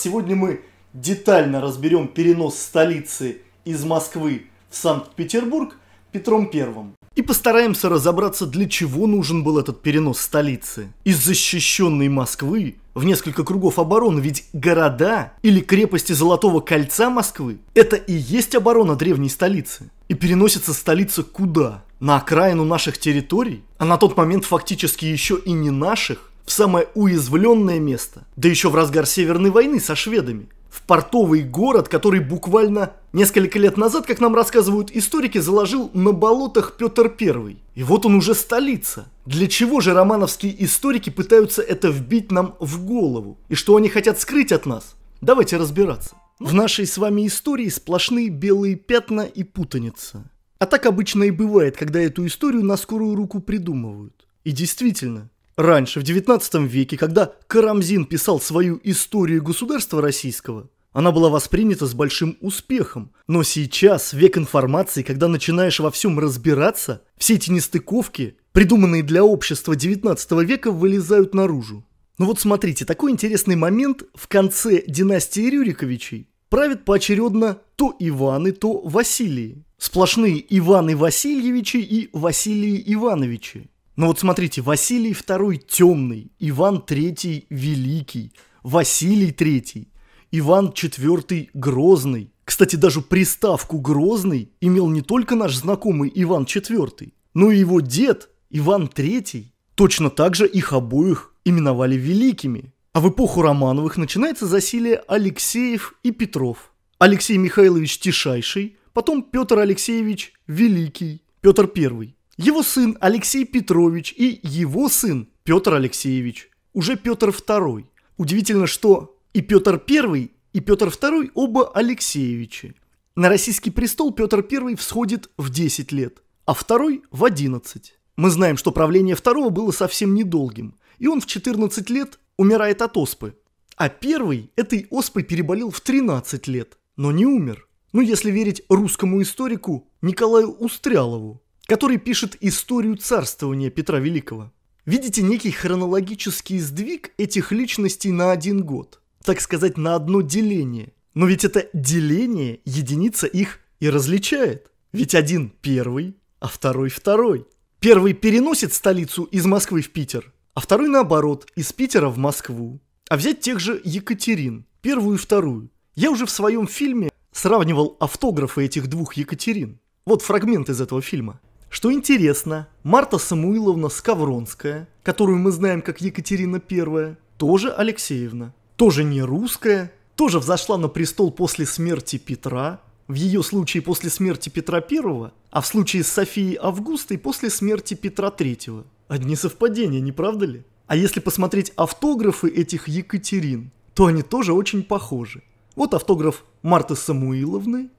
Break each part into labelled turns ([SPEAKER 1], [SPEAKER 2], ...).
[SPEAKER 1] Сегодня мы детально разберем перенос столицы из Москвы в Санкт-Петербург Петром Первым. И постараемся разобраться, для чего нужен был этот перенос столицы. Из защищенной Москвы в несколько кругов обороны, ведь города или крепости Золотого Кольца Москвы – это и есть оборона древней столицы. И переносится столица куда? На окраину наших территорий? А на тот момент фактически еще и не наших? в самое уязвленное место, да еще в разгар Северной войны со шведами, в портовый город, который буквально несколько лет назад, как нам рассказывают историки, заложил на болотах Петр I. И вот он уже столица. Для чего же романовские историки пытаются это вбить нам в голову? И что они хотят скрыть от нас? Давайте разбираться. В нашей с вами истории сплошные белые пятна и путаница. А так обычно и бывает, когда эту историю на скорую руку придумывают. И действительно, Раньше, в XIX веке, когда Карамзин писал свою «Историю государства российского», она была воспринята с большим успехом. Но сейчас, век информации, когда начинаешь во всем разбираться, все эти нестыковки, придуманные для общества XIX века, вылезают наружу. Ну вот смотрите, такой интересный момент в конце династии Рюриковичей правят поочередно то Иваны, то Василии. Сплошные Иваны Васильевичи и Василии Ивановичи. Ну вот смотрите, Василий II темный, Иван III великий, Василий III, Иван IV грозный. Кстати, даже приставку «грозный» имел не только наш знакомый Иван IV, но и его дед Иван III. Точно так же их обоих именовали великими. А в эпоху Романовых начинается засилие Алексеев и Петров. Алексей Михайлович Тишайший, потом Петр Алексеевич Великий, Петр I его сын Алексей Петрович и его сын Петр Алексеевич, уже Петр II. Удивительно, что и Петр I, и Петр II оба Алексеевичи. На российский престол Петр I всходит в 10 лет, а второй в 11. Мы знаем, что правление второго было совсем недолгим, и он в 14 лет умирает от оспы. А первый этой оспой переболел в 13 лет, но не умер. Ну, если верить русскому историку Николаю Устрялову, который пишет историю царствования Петра Великого. Видите некий хронологический сдвиг этих личностей на один год, так сказать, на одно деление. Но ведь это деление единица их и различает. Ведь один первый, а второй второй. Первый переносит столицу из Москвы в Питер, а второй наоборот, из Питера в Москву. А взять тех же Екатерин, первую и вторую. Я уже в своем фильме сравнивал автографы этих двух Екатерин. Вот фрагмент из этого фильма. Что интересно, Марта Самуиловна Скавронская, которую мы знаем как Екатерина I, тоже Алексеевна. Тоже не русская, тоже взошла на престол после смерти Петра, в ее случае после смерти Петра I, а в случае с Софией Августой после смерти Петра III. Одни совпадения, не правда ли? А если посмотреть автографы этих Екатерин, то они тоже очень похожи. Вот автограф Марты Самуиловны,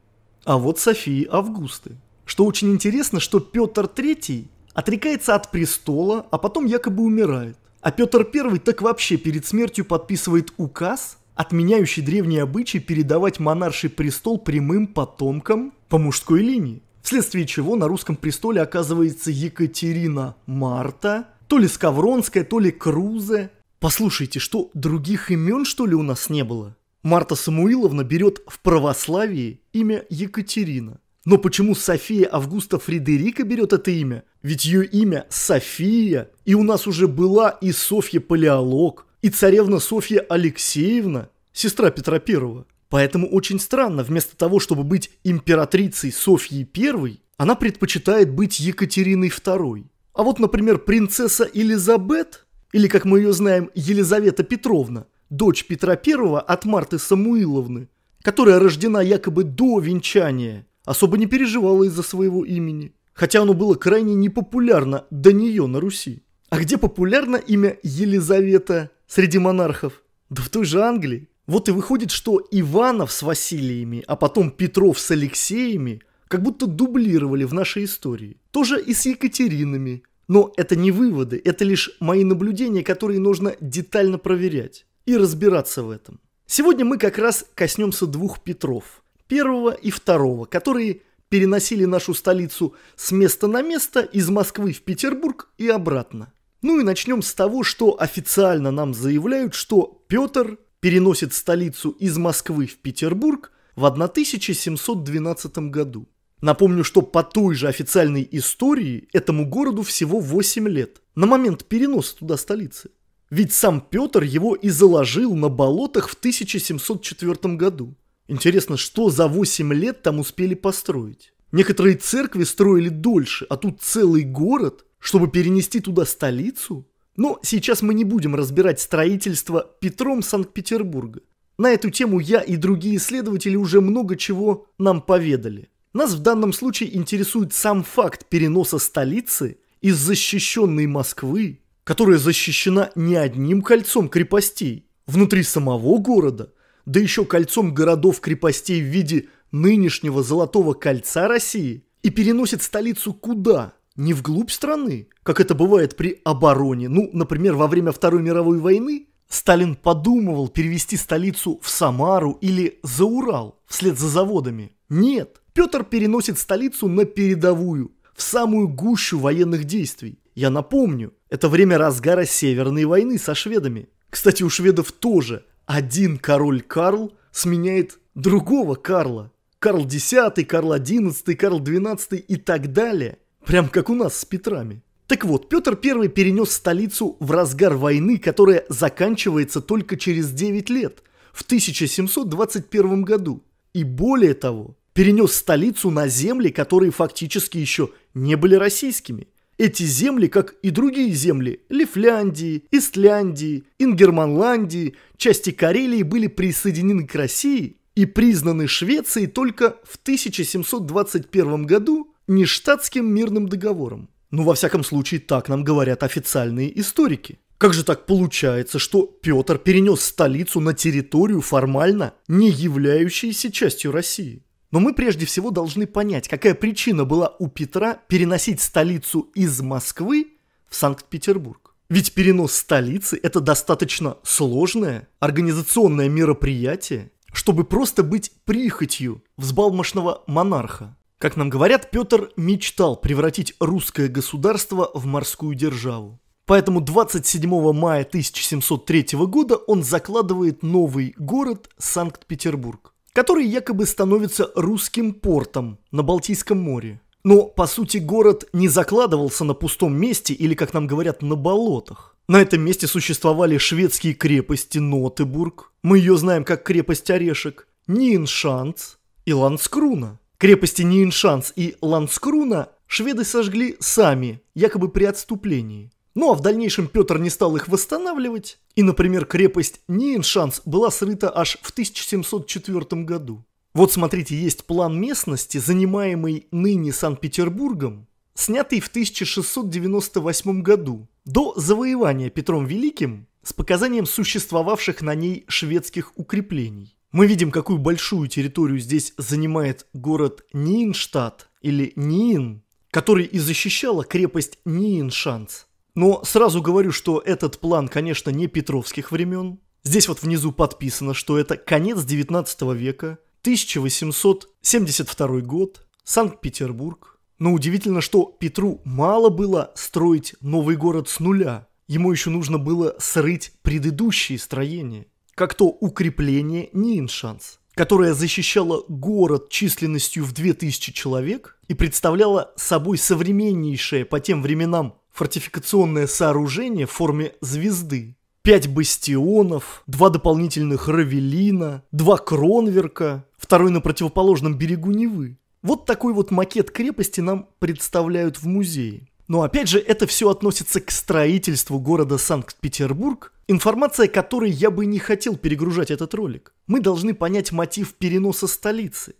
[SPEAKER 1] а вот Софии Августы. Что очень интересно, что Петр III отрекается от престола, а потом якобы умирает. А Петр I так вообще перед смертью подписывает указ, отменяющий древние обычаи передавать монарший престол прямым потомкам по мужской линии. Вследствие чего на русском престоле оказывается Екатерина Марта, то ли Скавронская, то ли Крузе. Послушайте, что, других имен что ли у нас не было? Марта Самуиловна берет в православии имя Екатерина. Но почему София Августа Фредерика берет это имя? Ведь ее имя София, и у нас уже была и Софья Палеолог, и царевна Софья Алексеевна, сестра Петра Первого. Поэтому очень странно, вместо того, чтобы быть императрицей Софьей Первой, она предпочитает быть Екатериной Второй. А вот, например, принцесса Елизабет, или как мы ее знаем, Елизавета Петровна, дочь Петра Первого от Марты Самуиловны, которая рождена якобы до венчания особо не переживала из-за своего имени, хотя оно было крайне непопулярно до нее на Руси. А где популярно имя Елизавета среди монархов? Да в той же Англии. Вот и выходит, что Иванов с Василиями, а потом Петров с Алексеями как будто дублировали в нашей истории. Тоже и с Екатеринами. Но это не выводы, это лишь мои наблюдения, которые нужно детально проверять и разбираться в этом. Сегодня мы как раз коснемся двух Петров, первого и второго, которые переносили нашу столицу с места на место, из Москвы в Петербург и обратно. Ну и начнем с того, что официально нам заявляют, что Петр переносит столицу из Москвы в Петербург в 1712 году. Напомню, что по той же официальной истории этому городу всего 8 лет, на момент переноса туда столицы. Ведь сам Петр его и заложил на болотах в 1704 году. Интересно, что за 8 лет там успели построить? Некоторые церкви строили дольше, а тут целый город, чтобы перенести туда столицу? Но сейчас мы не будем разбирать строительство Петром Санкт-Петербурга. На эту тему я и другие исследователи уже много чего нам поведали. Нас в данном случае интересует сам факт переноса столицы из защищенной Москвы, которая защищена не одним кольцом крепостей, внутри самого города – да еще кольцом городов-крепостей в виде нынешнего Золотого Кольца России, и переносит столицу куда? Не вглубь страны, как это бывает при обороне, ну, например, во время Второй мировой войны, Сталин подумывал перевести столицу в Самару или за Урал, вслед за заводами. Нет, Петр переносит столицу на передовую, в самую гущу военных действий. Я напомню, это время разгара Северной войны со шведами. Кстати, у шведов тоже один король Карл сменяет другого Карла. Карл X, Карл XI, Карл XII и так далее. Прям как у нас с Петрами. Так вот, Петр I перенес столицу в разгар войны, которая заканчивается только через 9 лет, в 1721 году. И более того, перенес столицу на земли, которые фактически еще не были российскими – эти земли, как и другие земли Лифляндии, Истляндии, Ингерманландии, части Карелии были присоединены к России и признаны Швецией только в 1721 году нештатским мирным договором. Ну, во всяком случае, так нам говорят официальные историки. Как же так получается, что Петр перенес столицу на территорию, формально не являющейся частью России? Но мы прежде всего должны понять, какая причина была у Петра переносить столицу из Москвы в Санкт-Петербург. Ведь перенос столицы – это достаточно сложное организационное мероприятие, чтобы просто быть прихотью взбалмошного монарха. Как нам говорят, Петр мечтал превратить русское государство в морскую державу. Поэтому 27 мая 1703 года он закладывает новый город Санкт-Петербург который якобы становится русским портом на Балтийском море. Но, по сути, город не закладывался на пустом месте или, как нам говорят, на болотах. На этом месте существовали шведские крепости Нотебург, мы ее знаем как крепость Орешек, Ниншанс и Ланскруна. Крепости Ниншанс и Ланскруна шведы сожгли сами, якобы при отступлении. Ну а в дальнейшем Петр не стал их восстанавливать, и, например, крепость Ниншанс была срыта аж в 1704 году. Вот смотрите, есть план местности, занимаемый ныне Санкт-Петербургом, снятый в 1698 году, до завоевания Петром Великим с показанием существовавших на ней шведских укреплений. Мы видим, какую большую территорию здесь занимает город Нинштадт или Нин, который и защищала крепость Ниншанс. Но сразу говорю, что этот план, конечно, не петровских времен. Здесь вот внизу подписано, что это конец 19 века, 1872 год, Санкт-Петербург. Но удивительно, что Петру мало было строить новый город с нуля. Ему еще нужно было срыть предыдущие строения, как то укрепление Ниншанс, которое защищало город численностью в 2000 человек и представляло собой современнейшее по тем временам фортификационное сооружение в форме звезды. Пять бастионов, два дополнительных Равелина, два Кронверка, второй на противоположном берегу Невы. Вот такой вот макет крепости нам представляют в музее. Но опять же, это все относится к строительству города Санкт-Петербург, информация которой я бы не хотел перегружать этот ролик. Мы должны понять мотив переноса столицы.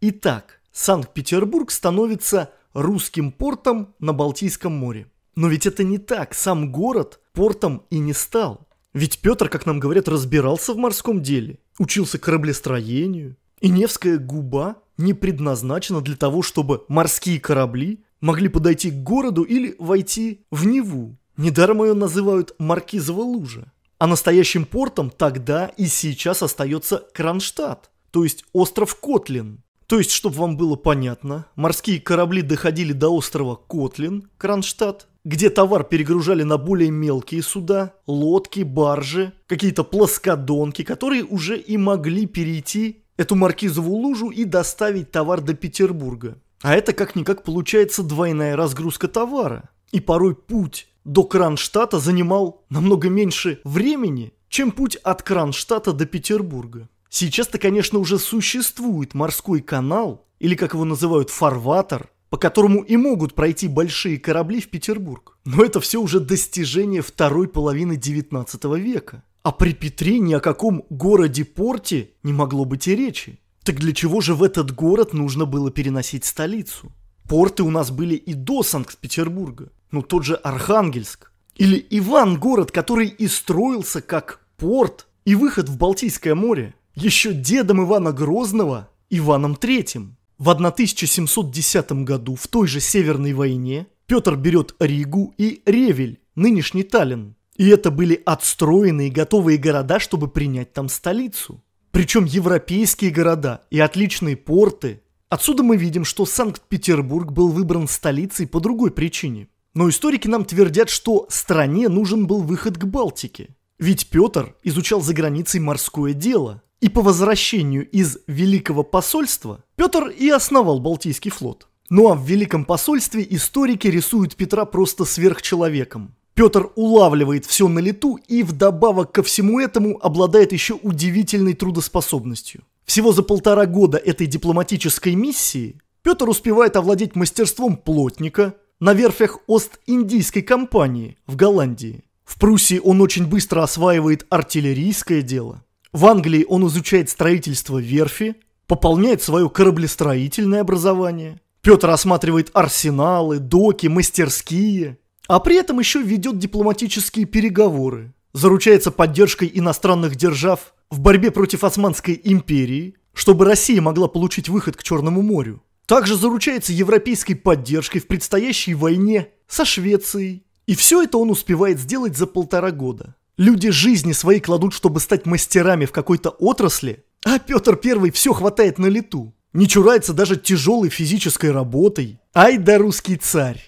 [SPEAKER 1] Итак, Санкт-Петербург становится русским портом на Балтийском море. Но ведь это не так, сам город портом и не стал. Ведь Петр, как нам говорят, разбирался в морском деле, учился кораблестроению. И Невская губа не предназначена для того, чтобы морские корабли могли подойти к городу или войти в Неву. Недаром ее называют Маркизова лужа. А настоящим портом тогда и сейчас остается Кронштадт, то есть остров Котлин. То есть, чтобы вам было понятно, морские корабли доходили до острова Котлин, Кронштадт, где товар перегружали на более мелкие суда, лодки, баржи, какие-то плоскодонки, которые уже и могли перейти эту маркизову лужу и доставить товар до Петербурга. А это как-никак получается двойная разгрузка товара. И порой путь до Кронштадта занимал намного меньше времени, чем путь от Кронштадта до Петербурга. Сейчас-то, конечно, уже существует морской канал, или как его называют фарватер, по которому и могут пройти большие корабли в Петербург. Но это все уже достижение второй половины 19 века. А при Петре ни о каком городе-порте не могло быть и речи. Так для чего же в этот город нужно было переносить столицу? Порты у нас были и до Санкт-Петербурга, ну тот же Архангельск. Или Иван город, который и строился как порт и выход в Балтийское море, еще дедом Ивана Грозного Иваном Третьим. В 1710 году в той же Северной войне Петр берет Ригу и Ревель, нынешний Таллин. И это были отстроенные готовые города, чтобы принять там столицу. Причем европейские города и отличные порты. Отсюда мы видим, что Санкт-Петербург был выбран столицей по другой причине. Но историки нам твердят, что стране нужен был выход к Балтике. Ведь Петр изучал за границей морское дело. И по возвращению из Великого посольства Петр и основал Балтийский флот. Ну а в Великом посольстве историки рисуют Петра просто сверхчеловеком. Петр улавливает все на лету и вдобавок ко всему этому обладает еще удивительной трудоспособностью. Всего за полтора года этой дипломатической миссии Петр успевает овладеть мастерством плотника на верфях Ост-Индийской компании в Голландии. В Пруссии он очень быстро осваивает артиллерийское дело. В Англии он изучает строительство верфи, пополняет свое кораблестроительное образование. Петр осматривает арсеналы, доки, мастерские, а при этом еще ведет дипломатические переговоры, заручается поддержкой иностранных держав в борьбе против Османской империи, чтобы Россия могла получить выход к Черному морю. Также заручается европейской поддержкой в предстоящей войне со Швецией. И все это он успевает сделать за полтора года. Люди жизни свои кладут, чтобы стать мастерами в какой-то отрасли, а Петр Первый все хватает на лету. Не чурается даже тяжелой физической работой. Ай да русский царь!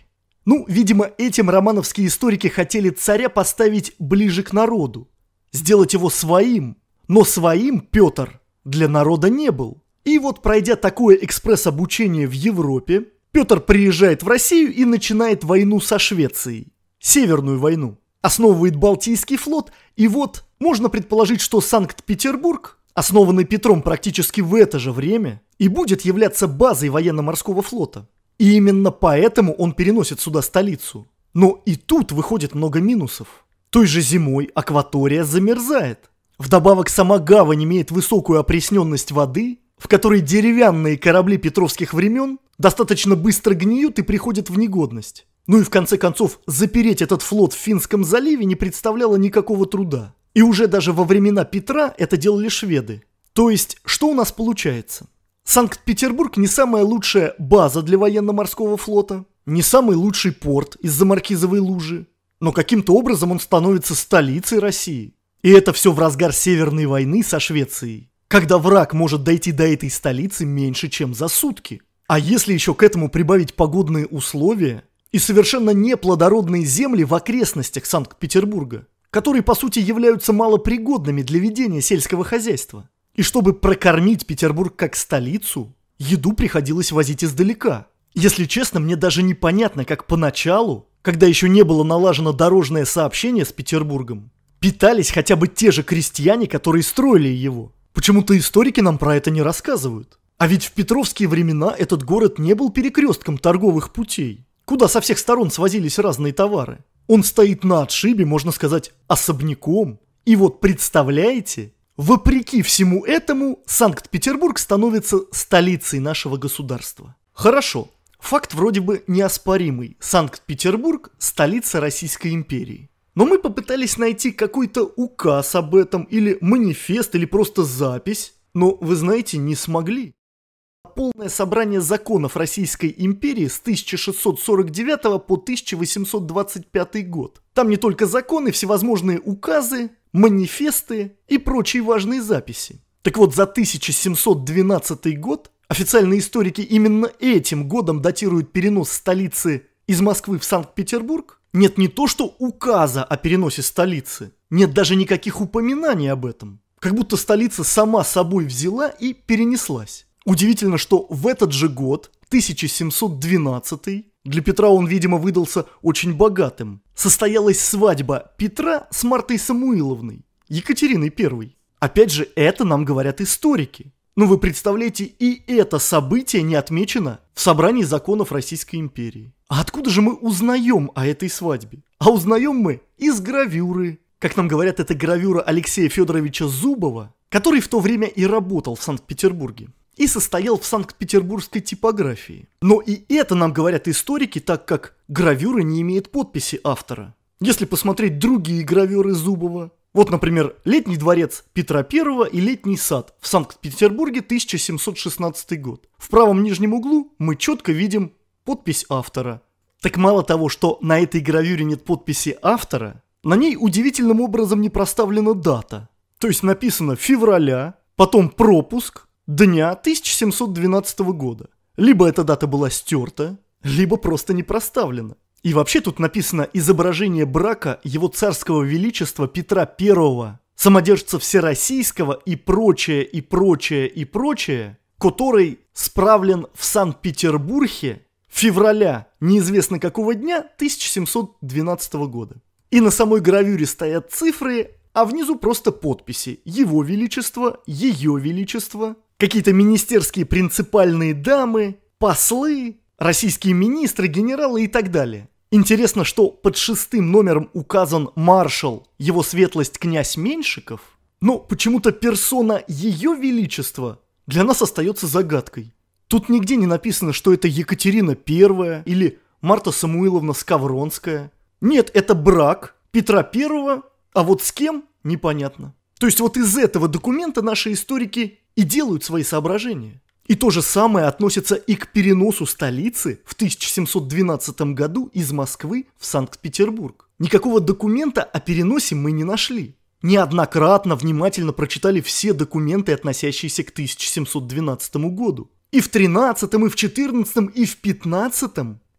[SPEAKER 1] Ну, видимо, этим романовские историки хотели царя поставить ближе к народу. Сделать его своим. Но своим Петр для народа не был. И вот пройдя такое экспресс-обучение в Европе, Петр приезжает в Россию и начинает войну со Швецией. Северную войну основывает Балтийский флот, и вот можно предположить, что Санкт-Петербург, основанный Петром практически в это же время, и будет являться базой военно-морского флота. И именно поэтому он переносит сюда столицу. Но и тут выходит много минусов. Той же зимой акватория замерзает. Вдобавок сама гавань имеет высокую опресненность воды, в которой деревянные корабли петровских времен достаточно быстро гниют и приходят в негодность. Ну и в конце концов, запереть этот флот в Финском заливе не представляло никакого труда. И уже даже во времена Петра это делали шведы. То есть, что у нас получается? Санкт-Петербург не самая лучшая база для военно-морского флота, не самый лучший порт из-за маркизовой лужи, но каким-то образом он становится столицей России. И это все в разгар Северной войны со Швецией, когда враг может дойти до этой столицы меньше, чем за сутки. А если еще к этому прибавить погодные условия, и совершенно неплодородные земли в окрестностях Санкт-Петербурга, которые по сути являются малопригодными для ведения сельского хозяйства. И чтобы прокормить Петербург как столицу, еду приходилось возить издалека. Если честно, мне даже непонятно, как поначалу, когда еще не было налажено дорожное сообщение с Петербургом, питались хотя бы те же крестьяне, которые строили его. Почему-то историки нам про это не рассказывают. А ведь в петровские времена этот город не был перекрестком торговых путей куда со всех сторон свозились разные товары. Он стоит на отшибе, можно сказать, особняком. И вот представляете, вопреки всему этому, Санкт-Петербург становится столицей нашего государства. Хорошо, факт вроде бы неоспоримый. Санкт-Петербург – столица Российской империи. Но мы попытались найти какой-то указ об этом, или манифест, или просто запись, но, вы знаете, не смогли полное собрание законов Российской империи с 1649 по 1825 год. Там не только законы, всевозможные указы, манифесты и прочие важные записи. Так вот, за 1712 год официальные историки именно этим годом датируют перенос столицы из Москвы в Санкт-Петербург. Нет не то, что указа о переносе столицы, нет даже никаких упоминаний об этом. Как будто столица сама собой взяла и перенеслась. Удивительно, что в этот же год, 1712, для Петра он, видимо, выдался очень богатым, состоялась свадьба Петра с Мартой Самуиловной, Екатериной I. Опять же, это нам говорят историки. Но ну, вы представляете, и это событие не отмечено в собрании законов Российской империи. А откуда же мы узнаем о этой свадьбе? А узнаем мы из гравюры. Как нам говорят, это гравюра Алексея Федоровича Зубова, который в то время и работал в Санкт-Петербурге и состоял в санкт-петербургской типографии. Но и это нам говорят историки, так как гравюра не имеет подписи автора. Если посмотреть другие гравюры Зубова, вот, например, «Летний дворец Петра I» и «Летний сад» в Санкт-Петербурге 1716 год. В правом нижнем углу мы четко видим подпись автора. Так мало того, что на этой гравюре нет подписи автора, на ней удивительным образом не проставлена дата. То есть написано «февраля», потом «пропуск», дня 1712 года. Либо эта дата была стерта, либо просто не проставлена. И вообще тут написано изображение брака его царского величества Петра I, самодержца Всероссийского и прочее, и прочее, и прочее, который справлен в Санкт-Петербурге февраля неизвестно какого дня 1712 года. И на самой гравюре стоят цифры, а внизу просто подписи «Его Величество», «Ее Величество», какие-то министерские принципальные дамы, послы, российские министры, генералы и так далее. Интересно, что под шестым номером указан маршал, его светлость князь Меньшиков, но почему-то персона ее величества для нас остается загадкой. Тут нигде не написано, что это Екатерина I или Марта Самуиловна Скавронская. Нет, это брак Петра I, а вот с кем – непонятно. То есть вот из этого документа наши историки и делают свои соображения. И то же самое относится и к переносу столицы в 1712 году из Москвы в Санкт-Петербург. Никакого документа о переносе мы не нашли. Неоднократно внимательно прочитали все документы, относящиеся к 1712 году. И в 13, и в 14, и в 15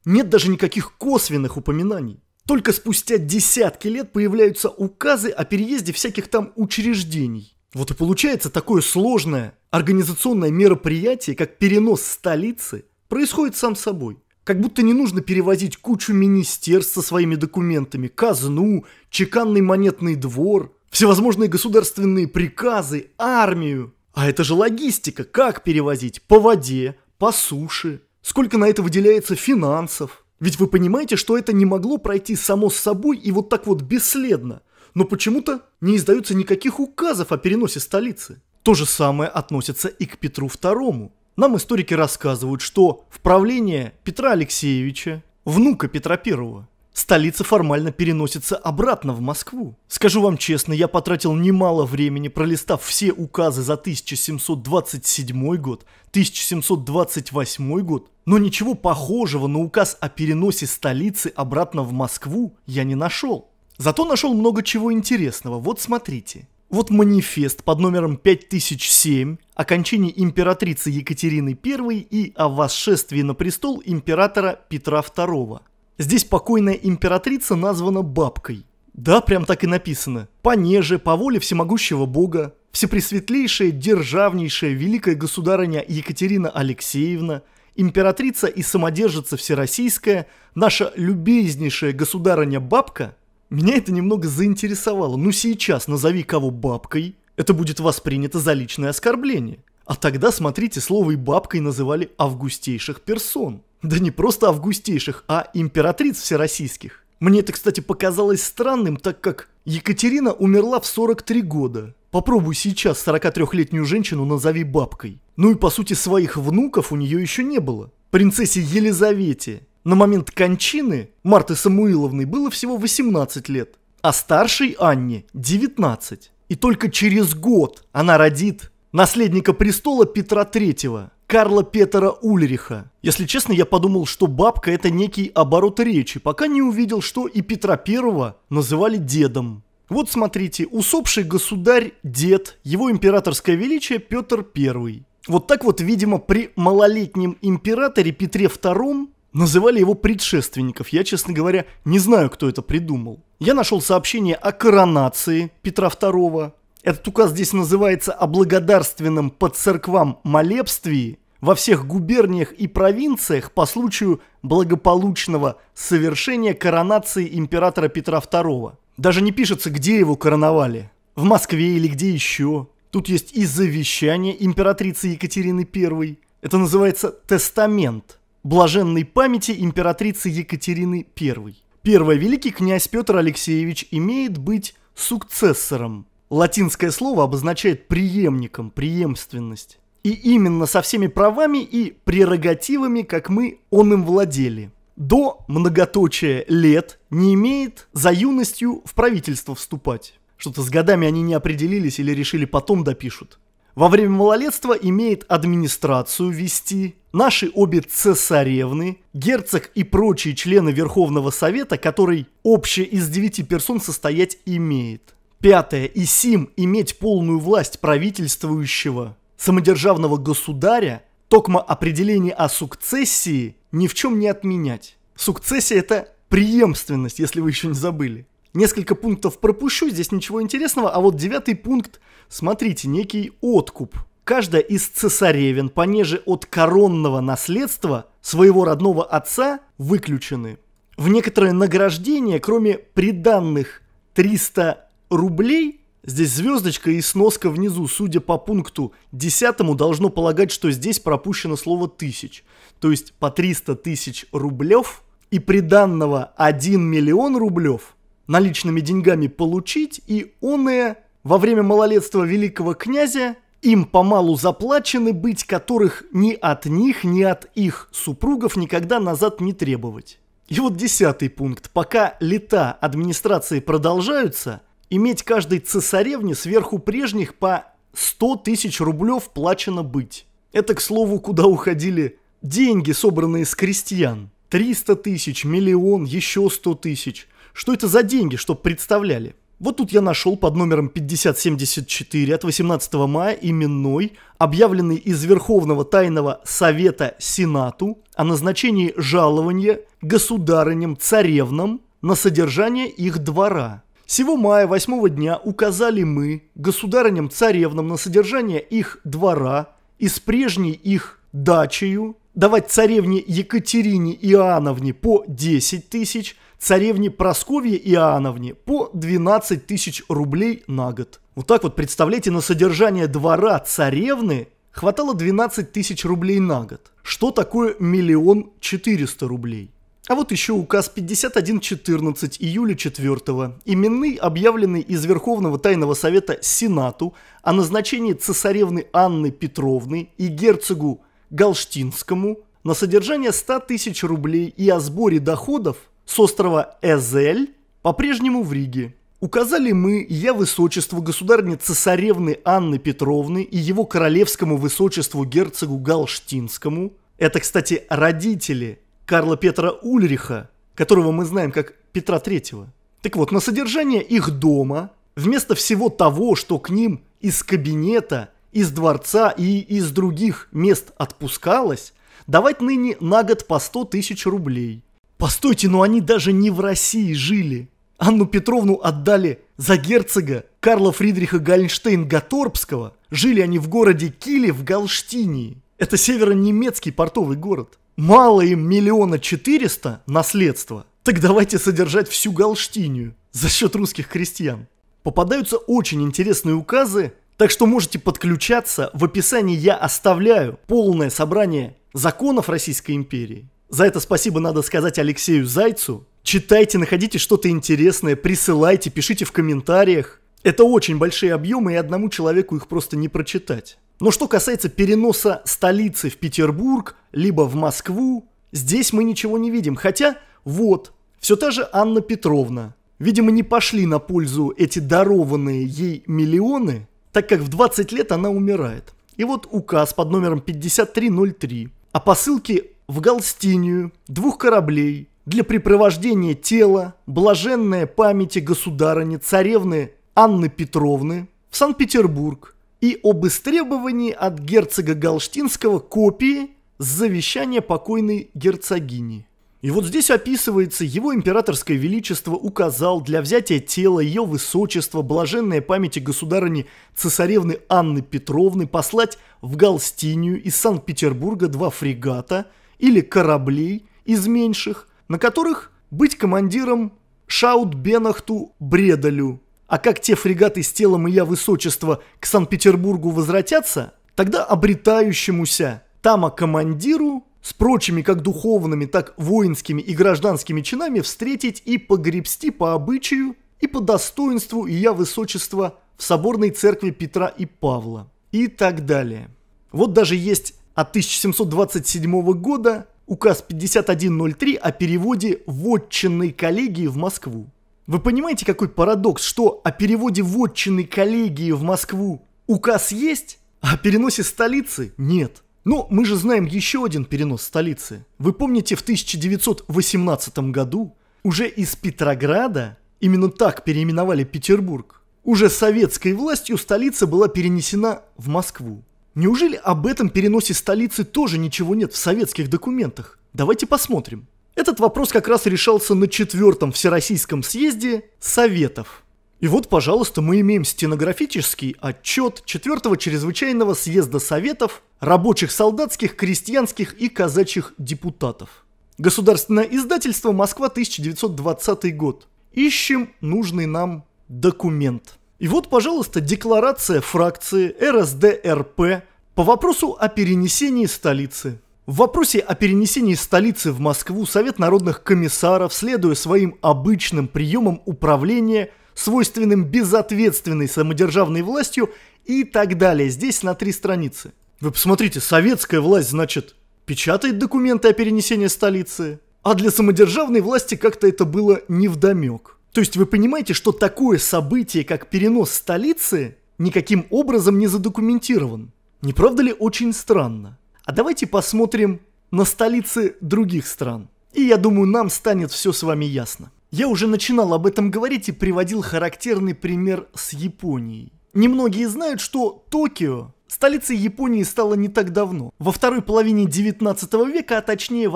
[SPEAKER 1] нет даже никаких косвенных упоминаний. Только спустя десятки лет появляются указы о переезде всяких там учреждений. Вот и получается такое сложное организационное мероприятие, как перенос столицы, происходит сам собой. Как будто не нужно перевозить кучу министерств со своими документами, казну, чеканный монетный двор, всевозможные государственные приказы, армию. А это же логистика, как перевозить? По воде, по суше. Сколько на это выделяется финансов? Ведь вы понимаете, что это не могло пройти само собой и вот так вот бесследно. Но почему-то не издаются никаких указов о переносе столицы. То же самое относится и к Петру II. Нам историки рассказывают, что в правление Петра Алексеевича, внука Петра I, Столица формально переносится обратно в Москву. Скажу вам честно, я потратил немало времени, пролистав все указы за 1727 год, 1728 год, но ничего похожего на указ о переносе столицы обратно в Москву я не нашел. Зато нашел много чего интересного, вот смотрите. Вот манифест под номером 5007 о кончине императрицы Екатерины I и о восшествии на престол императора Петра II. Здесь покойная императрица названа бабкой. Да, прям так и написано. Понеже, по воле всемогущего бога, всепресветлейшая, державнейшая, великая государыня Екатерина Алексеевна, императрица и самодержица всероссийская, наша любезнейшая государыня бабка, меня это немного заинтересовало. Ну сейчас назови кого бабкой, это будет воспринято за личное оскорбление. А тогда, смотрите, слово и бабкой называли августейших персон. Да не просто августейших, а императриц всероссийских. Мне это, кстати, показалось странным, так как Екатерина умерла в 43 года. Попробуй сейчас 43-летнюю женщину назови бабкой. Ну и по сути своих внуков у нее еще не было. Принцессе Елизавете на момент кончины Марты Самуиловны было всего 18 лет, а старшей Анне 19. И только через год она родит наследника престола Петра III. Карла Петера Ульриха. Если честно, я подумал, что бабка это некий оборот речи, пока не увидел, что и Петра Первого называли дедом. Вот смотрите, усопший государь – дед, его императорское величие – Петр Первый. Вот так вот, видимо, при малолетнем императоре Петре втором называли его предшественников. Я, честно говоря, не знаю, кто это придумал. Я нашел сообщение о коронации Петра второго. Этот указ здесь называется о благодарственном по церквам молебствии во всех губерниях и провинциях по случаю благополучного совершения коронации императора Петра II. Даже не пишется, где его короновали. В Москве или где еще. Тут есть и завещание императрицы Екатерины I. Это называется «Тестамент» блаженной памяти императрицы Екатерины I. Первый великий князь Петр Алексеевич имеет быть сукцессором Латинское слово обозначает преемником, преемственность. И именно со всеми правами и прерогативами, как мы, он им владели. До многоточия лет не имеет за юностью в правительство вступать. Что-то с годами они не определились или решили потом допишут. Во время малолетства имеет администрацию вести. Наши обе цесаревны, герцог и прочие члены Верховного Совета, который общее из девяти персон состоять имеет. Пятое. И сим иметь полную власть правительствующего самодержавного государя, токмо определение о сукцессии ни в чем не отменять. Сукцессия – это преемственность, если вы еще не забыли. Несколько пунктов пропущу, здесь ничего интересного, а вот девятый пункт, смотрите, некий откуп. Каждая из цесаревен, понеже от коронного наследства своего родного отца, выключены. В некоторое награждение, кроме приданных 300 рублей, здесь звездочка и сноска внизу, судя по пункту 10, должно полагать, что здесь пропущено слово тысяч. То есть по 300 тысяч рублев и приданного 1 миллион рублев наличными деньгами получить и оные во время малолетства великого князя им помалу заплачены быть, которых ни от них, ни от их супругов никогда назад не требовать. И вот десятый пункт. Пока лета администрации продолжаются, иметь каждой цесаревне сверху прежних по 100 тысяч рублев плачено быть. Это, к слову, куда уходили деньги, собранные с крестьян. 300 тысяч, миллион, еще 100 тысяч. Что это за деньги, что представляли? Вот тут я нашел под номером 5074 от 18 мая именной, объявленный из Верховного Тайного Совета Сенату о назначении жалования государыням-царевнам на содержание их двора – Сего мая восьмого дня указали мы, государыням-царевнам, на содержание их двора и с прежней их дачею давать царевне Екатерине Иоанновне по 10 тысяч, царевне Просковье Иоанновне по 12 тысяч рублей на год. Вот так вот, представляете, на содержание двора царевны хватало 12 тысяч рублей на год. Что такое миллион четыреста рублей? А вот еще указ 5114 июля 4 именный, объявленный из Верховного Тайного Совета Сенату о назначении цесаревны Анны Петровны и герцогу Галштинскому на содержание 100 тысяч рублей и о сборе доходов с острова Эзель по-прежнему в Риге. Указали мы, я высочеству государни цесаревны Анны Петровны и его королевскому высочеству герцогу Галштинскому, это, кстати, родители Карла Петра Ульриха, которого мы знаем как Петра Третьего. Так вот, на содержание их дома, вместо всего того, что к ним из кабинета, из дворца и из других мест отпускалось, давать ныне на год по 100 тысяч рублей. Постойте, но они даже не в России жили. Анну Петровну отдали за герцога Карла Фридриха Гальнштейн-Гаторбского. Жили они в городе Киле в Галштинии. Это северо-немецкий портовый город. Мало им миллиона четыреста наследства, так давайте содержать всю Галштинию за счет русских крестьян. Попадаются очень интересные указы, так что можете подключаться. В описании я оставляю полное собрание законов Российской империи. За это спасибо надо сказать Алексею Зайцу. Читайте, находите что-то интересное, присылайте, пишите в комментариях. Это очень большие объемы, и одному человеку их просто не прочитать. Но что касается переноса столицы в Петербург, либо в Москву, здесь мы ничего не видим. Хотя, вот, все та же Анна Петровна. Видимо, не пошли на пользу эти дарованные ей миллионы, так как в 20 лет она умирает. И вот указ под номером 5303 о посылке в Галстинию двух кораблей для препровождения тела, блаженной памяти государыни, царевны Анны Петровны в Санкт-Петербург и об истребовании от герцога Галштинского копии с завещания покойной герцогини. И вот здесь описывается, его императорское величество указал для взятия тела ее высочества блаженной памяти государыни цесаревны Анны Петровны послать в Галстинию из Санкт-Петербурга два фрегата или кораблей из меньших, на которых быть командиром Шаутбенахту Бредалю а как те фрегаты с телом и я Высочества к Санкт-Петербургу возвратятся, тогда обретающемуся тама командиру с прочими как духовными, так воинскими и гражданскими чинами встретить и погребсти по обычаю и по достоинству и я Высочества в соборной церкви Петра и Павла и так далее. Вот даже есть от 1727 года указ 5103 о переводе в вотчинной коллегии в Москву. Вы понимаете, какой парадокс, что о переводе вотчины коллегии в Москву указ есть, а о переносе столицы нет. Но ну, мы же знаем еще один перенос столицы. Вы помните, в 1918 году уже из Петрограда, именно так переименовали Петербург, уже советской властью столица была перенесена в Москву. Неужели об этом переносе столицы тоже ничего нет в советских документах? Давайте посмотрим. Этот вопрос как раз решался на четвертом Всероссийском съезде Советов. И вот, пожалуйста, мы имеем стенографический отчет четвертого чрезвычайного съезда Советов рабочих, солдатских, крестьянских и казачьих депутатов. Государственное издательство «Москва, 1920 год». Ищем нужный нам документ. И вот, пожалуйста, декларация фракции РСДРП по вопросу о перенесении столицы в вопросе о перенесении столицы в Москву Совет народных комиссаров, следуя своим обычным приемам управления, свойственным безответственной самодержавной властью и так далее, здесь на три страницы. Вы посмотрите, советская власть, значит, печатает документы о перенесении столицы, а для самодержавной власти как-то это было невдомек. То есть вы понимаете, что такое событие, как перенос столицы, никаким образом не задокументирован. Не правда ли очень странно? А давайте посмотрим на столицы других стран. И я думаю, нам станет все с вами ясно. Я уже начинал об этом говорить и приводил характерный пример с Японией. Немногие знают, что Токио столицей Японии стала не так давно, во второй половине 19 века, а точнее в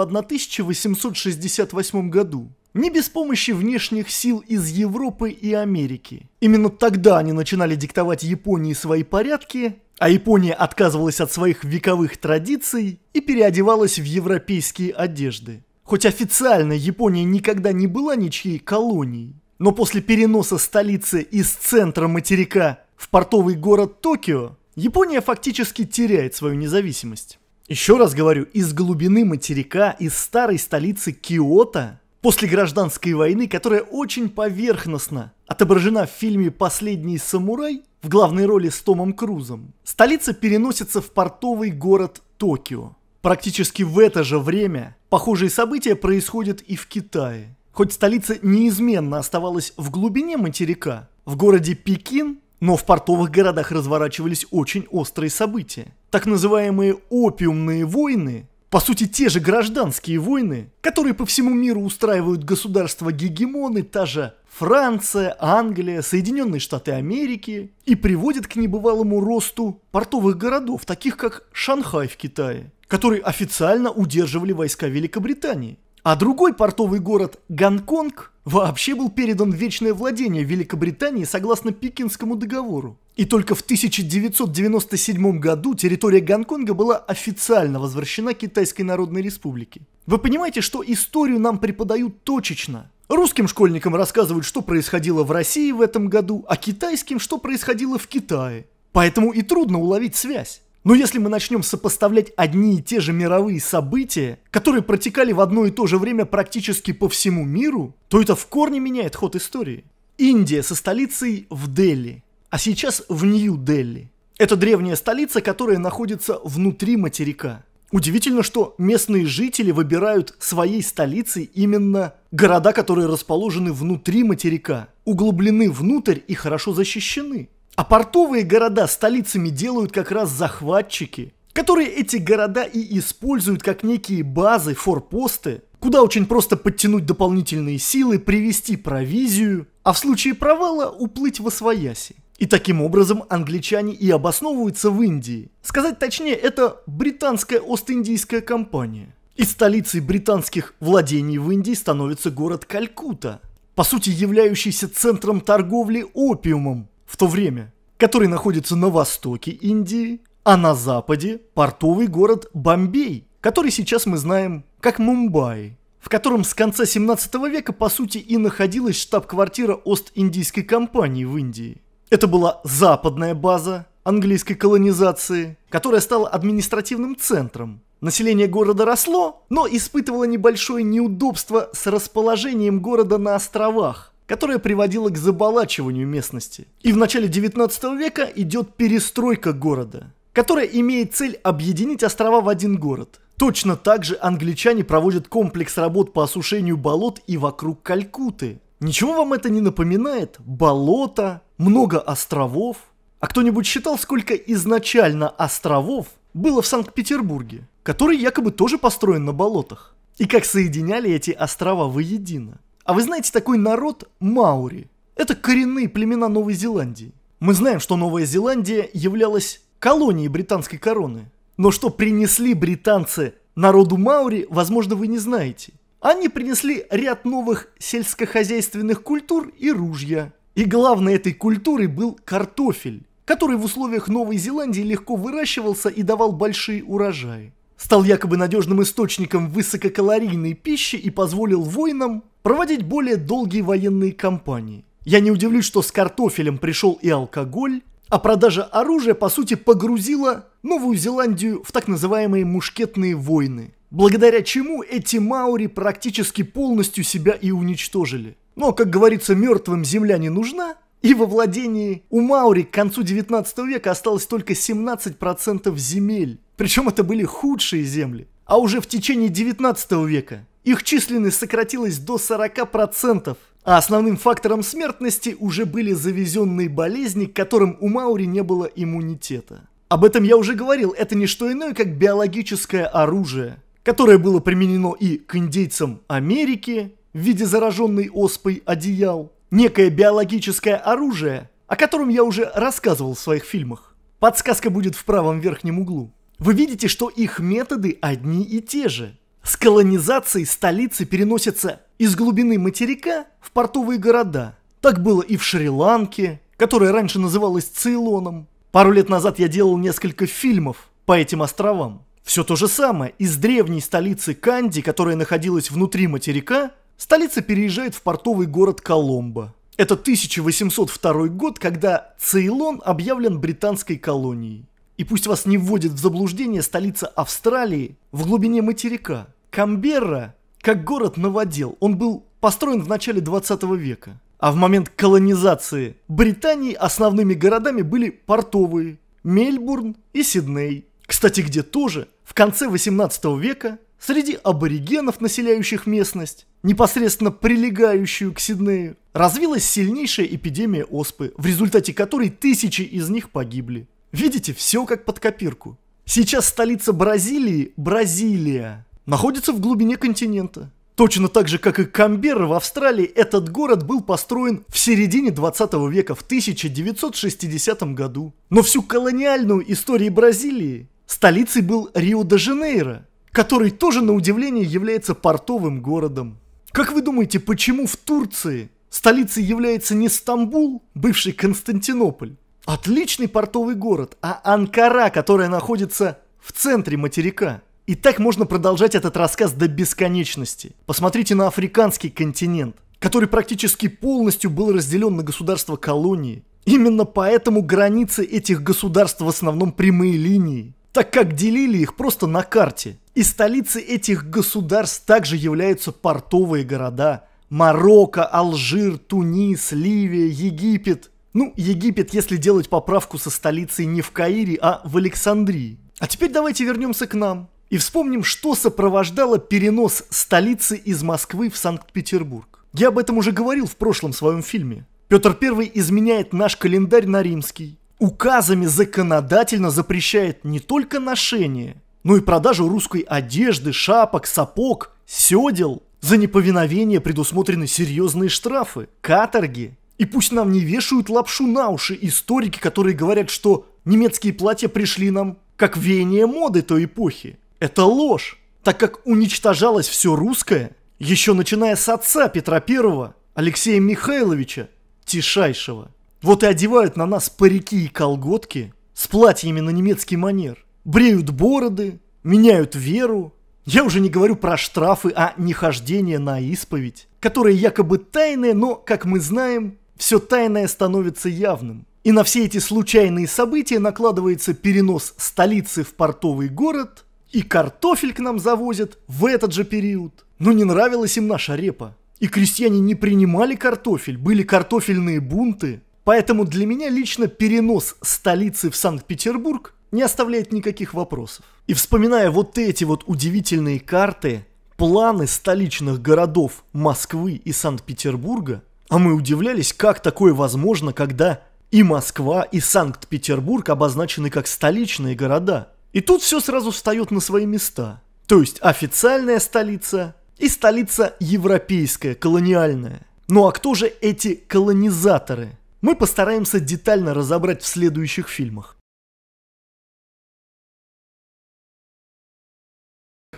[SPEAKER 1] 1868 году. Не без помощи внешних сил из Европы и Америки. Именно тогда они начинали диктовать Японии свои порядки, а Япония отказывалась от своих вековых традиций и переодевалась в европейские одежды. Хоть официально Япония никогда не была ничьей колонией, но после переноса столицы из центра материка в портовый город Токио, Япония фактически теряет свою независимость. Еще раз говорю, из глубины материка, из старой столицы Киото, после гражданской войны, которая очень поверхностно отображена в фильме «Последний самурай», в главной роли с Томом Крузом, столица переносится в портовый город Токио. Практически в это же время похожие события происходят и в Китае. Хоть столица неизменно оставалась в глубине материка, в городе Пекин, но в портовых городах разворачивались очень острые события. Так называемые «опиумные войны» По сути, те же гражданские войны, которые по всему миру устраивают государства-гегемоны, та же Франция, Англия, Соединенные Штаты Америки, и приводят к небывалому росту портовых городов, таких как Шанхай в Китае, которые официально удерживали войска Великобритании. А другой портовый город Гонконг вообще был передан в вечное владение Великобритании согласно Пекинскому договору. И только в 1997 году территория Гонконга была официально возвращена Китайской Народной Республике. Вы понимаете, что историю нам преподают точечно. Русским школьникам рассказывают, что происходило в России в этом году, а китайским, что происходило в Китае. Поэтому и трудно уловить связь. Но если мы начнем сопоставлять одни и те же мировые события, которые протекали в одно и то же время практически по всему миру, то это в корне меняет ход истории. Индия со столицей в Дели, а сейчас в Нью-Дели. Это древняя столица, которая находится внутри материка. Удивительно, что местные жители выбирают своей столицей именно города, которые расположены внутри материка, углублены внутрь и хорошо защищены. А портовые города столицами делают как раз захватчики, которые эти города и используют как некие базы, форпосты, куда очень просто подтянуть дополнительные силы, привести провизию, а в случае провала уплыть во свояси. И таким образом англичане и обосновываются в Индии. Сказать точнее, это британская Ост-Индийская компания. И столицей британских владений в Индии становится город Калькута, по сути являющийся центром торговли опиумом, в то время, который находится на востоке Индии, а на западе портовый город Бомбей, который сейчас мы знаем как Мумбаи, в котором с конца 17 века по сути и находилась штаб-квартира Ост-Индийской компании в Индии. Это была западная база английской колонизации, которая стала административным центром. Население города росло, но испытывало небольшое неудобство с расположением города на островах, которая приводила к заболачиванию местности. И в начале 19 века идет перестройка города, которая имеет цель объединить острова в один город. Точно так же англичане проводят комплекс работ по осушению болот и вокруг Калькуты. Ничего вам это не напоминает? Болото, много островов. А кто-нибудь считал, сколько изначально островов было в Санкт-Петербурге, который якобы тоже построен на болотах? И как соединяли эти острова воедино? А вы знаете такой народ Маори? Это коренные племена Новой Зеландии. Мы знаем, что Новая Зеландия являлась колонией британской короны. Но что принесли британцы народу Маури, возможно, вы не знаете. Они принесли ряд новых сельскохозяйственных культур и ружья. И главной этой культурой был картофель, который в условиях Новой Зеландии легко выращивался и давал большие урожаи. Стал якобы надежным источником высококалорийной пищи и позволил воинам проводить более долгие военные кампании. Я не удивлюсь, что с картофелем пришел и алкоголь, а продажа оружия, по сути, погрузила Новую Зеландию в так называемые мушкетные войны, благодаря чему эти маури практически полностью себя и уничтожили. Но, как говорится, мертвым земля не нужна, и во владении у Маури к концу 19 века осталось только 17% земель. Причем это были худшие земли. А уже в течение 19 века их численность сократилась до 40%, а основным фактором смертности уже были завезенные болезни, к которым у Маури не было иммунитета. Об этом я уже говорил, это не что иное, как биологическое оружие, которое было применено и к индейцам Америки в виде зараженной оспой одеял, некое биологическое оружие, о котором я уже рассказывал в своих фильмах. Подсказка будет в правом верхнем углу. Вы видите, что их методы одни и те же. С колонизацией столицы переносятся из глубины материка в портовые города. Так было и в Шри-Ланке, которая раньше называлась Цейлоном. Пару лет назад я делал несколько фильмов по этим островам. Все то же самое. Из древней столицы Канди, которая находилась внутри материка, столица переезжает в портовый город Коломбо. Это 1802 год, когда Цейлон объявлен британской колонией. И пусть вас не вводит в заблуждение столица Австралии в глубине материка. Камберра, как город новодел, он был построен в начале 20 века. А в момент колонизации Британии основными городами были портовые, Мельбурн и Сидней. Кстати, где тоже в конце 18 века среди аборигенов, населяющих местность, непосредственно прилегающую к Сиднею, развилась сильнейшая эпидемия оспы, в результате которой тысячи из них погибли. Видите, все как под копирку. Сейчас столица Бразилии – Бразилия. Находится в глубине континента. Точно так же, как и Камбера в Австралии, этот город был построен в середине 20 века, в 1960 году. Но всю колониальную историю Бразилии столицей был Рио-де-Жанейро, который тоже, на удивление, является портовым городом. Как вы думаете, почему в Турции столицей является не Стамбул, бывший Константинополь, Отличный портовый город, а Анкара, которая находится в центре материка. И так можно продолжать этот рассказ до бесконечности. Посмотрите на африканский континент, который практически полностью был разделен на государства-колонии. Именно поэтому границы этих государств в основном прямые линии, так как делили их просто на карте. И столицы этих государств также являются портовые города. Марокко, Алжир, Тунис, Ливия, Египет – ну, Египет, если делать поправку со столицей не в Каире, а в Александрии. А теперь давайте вернемся к нам и вспомним, что сопровождало перенос столицы из Москвы в Санкт-Петербург. Я об этом уже говорил в прошлом своем фильме. Петр I изменяет наш календарь на римский. Указами законодательно запрещает не только ношение, но и продажу русской одежды, шапок, сапог, седел. За неповиновение предусмотрены серьезные штрафы, каторги и пусть нам не вешают лапшу на уши историки, которые говорят, что немецкие платья пришли нам как веяние моды той эпохи. Это ложь, так как уничтожалось все русское, еще начиная с отца Петра Первого Алексея Михайловича Тишайшего. Вот и одевают на нас парики и колготки с платьями на немецкий манер. Бреют бороды, меняют веру. Я уже не говорю про штрафы, а нехождение на исповедь, которые якобы тайные, но, как мы знаем, все тайное становится явным. И на все эти случайные события накладывается перенос столицы в портовый город, и картофель к нам завозят в этот же период. Но ну, не нравилась им наша репа. И крестьяне не принимали картофель, были картофельные бунты. Поэтому для меня лично перенос столицы в Санкт-Петербург не оставляет никаких вопросов. И вспоминая вот эти вот удивительные карты, планы столичных городов Москвы и Санкт-Петербурга, а мы удивлялись, как такое возможно, когда и Москва, и Санкт-Петербург обозначены как столичные города. И тут все сразу встает на свои места. То есть официальная столица и столица европейская, колониальная. Ну а кто же эти колонизаторы? Мы постараемся детально разобрать в следующих фильмах.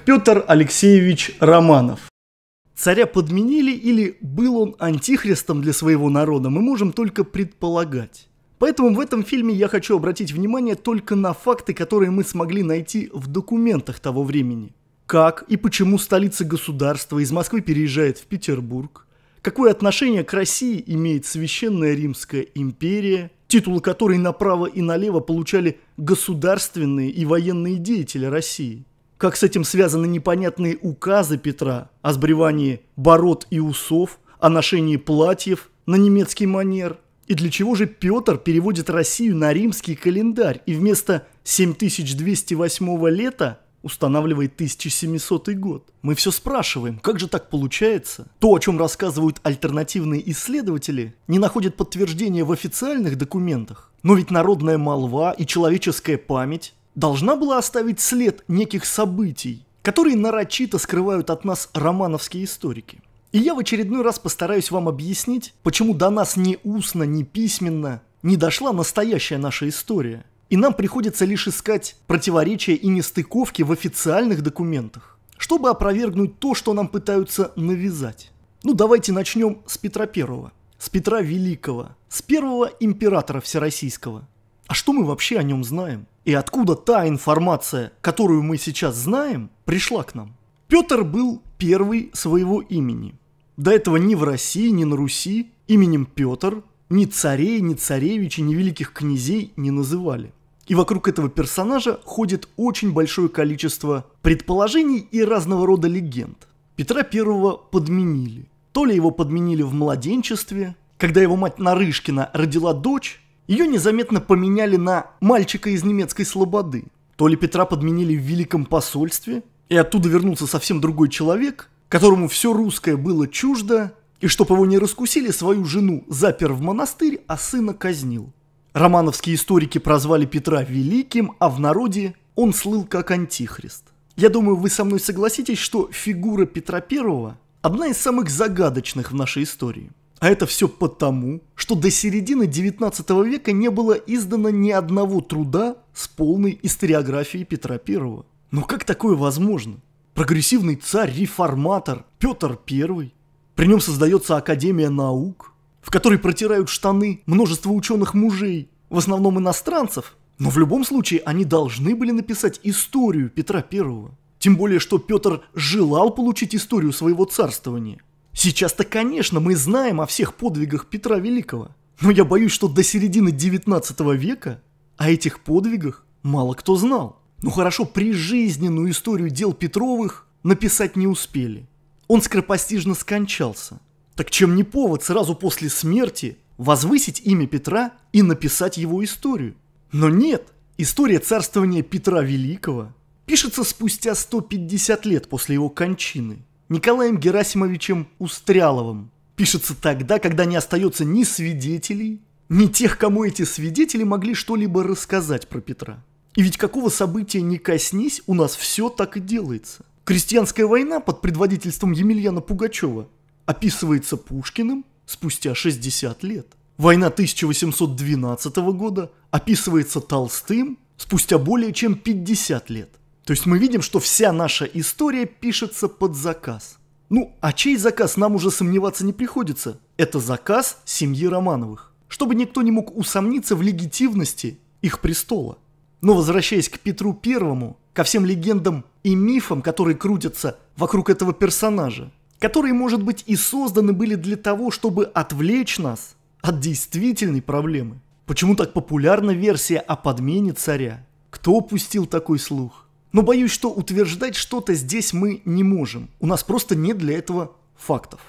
[SPEAKER 1] Петр Алексеевич Романов Царя подменили или был он антихристом для своего народа, мы можем только предполагать. Поэтому в этом фильме я хочу обратить внимание только на факты, которые мы смогли найти в документах того времени. Как и почему столица государства из Москвы переезжает в Петербург, какое отношение к России имеет Священная Римская империя, титулы которой направо и налево получали государственные и военные деятели России – как с этим связаны непонятные указы Петра о сбривании бород и усов, о ношении платьев на немецкий манер. И для чего же Петр переводит Россию на римский календарь и вместо 7208 лета устанавливает 1700 год. Мы все спрашиваем, как же так получается? То, о чем рассказывают альтернативные исследователи, не находит подтверждения в официальных документах. Но ведь народная молва и человеческая память должна была оставить след неких событий, которые нарочито скрывают от нас романовские историки. И я в очередной раз постараюсь вам объяснить, почему до нас ни устно, ни письменно не дошла настоящая наша история. И нам приходится лишь искать противоречия и нестыковки в официальных документах, чтобы опровергнуть то, что нам пытаются навязать. Ну давайте начнем с Петра Первого, с Петра Великого, с первого императора Всероссийского. А что мы вообще о нем знаем? И откуда та информация, которую мы сейчас знаем, пришла к нам? Петр был первый своего имени. До этого ни в России, ни на Руси именем Петр ни царей, ни царевичей, ни великих князей не называли. И вокруг этого персонажа ходит очень большое количество предположений и разного рода легенд. Петра первого подменили. То ли его подменили в младенчестве, когда его мать Нарышкина родила дочь, ее незаметно поменяли на мальчика из немецкой слободы. То ли Петра подменили в Великом посольстве, и оттуда вернулся совсем другой человек, которому все русское было чуждо, и чтоб его не раскусили, свою жену запер в монастырь, а сына казнил. Романовские историки прозвали Петра Великим, а в народе он слыл как антихрист. Я думаю, вы со мной согласитесь, что фигура Петра Первого одна из самых загадочных в нашей истории – а это все потому, что до середины 19 века не было издано ни одного труда с полной историографией Петра I. Но как такое возможно? Прогрессивный царь-реформатор Петр I. При нем создается Академия наук, в которой протирают штаны множество ученых-мужей, в основном иностранцев, но в любом случае они должны были написать историю Петра I. Тем более, что Петр желал получить историю своего царствования – Сейчас-то, конечно, мы знаем о всех подвигах Петра Великого, но я боюсь, что до середины 19 века о этих подвигах мало кто знал. Ну хорошо, прижизненную историю дел Петровых написать не успели. Он скоропостижно скончался. Так чем не повод сразу после смерти возвысить имя Петра и написать его историю? Но нет, история царствования Петра Великого пишется спустя 150 лет после его кончины – Николаем Герасимовичем Устряловым. Пишется тогда, когда не остается ни свидетелей, ни тех, кому эти свидетели могли что-либо рассказать про Петра. И ведь какого события не коснись, у нас все так и делается. Крестьянская война под предводительством Емельяна Пугачева описывается Пушкиным спустя 60 лет. Война 1812 года описывается Толстым спустя более чем 50 лет. То есть мы видим, что вся наша история пишется под заказ. Ну, а чей заказ нам уже сомневаться не приходится? Это заказ семьи Романовых. Чтобы никто не мог усомниться в легитимности их престола. Но возвращаясь к Петру Первому, ко всем легендам и мифам, которые крутятся вокруг этого персонажа, которые, может быть, и созданы были для того, чтобы отвлечь нас от действительной проблемы. Почему так популярна версия о подмене царя? Кто пустил такой слух? Но боюсь, что утверждать что-то здесь мы не можем. У нас просто нет для этого фактов.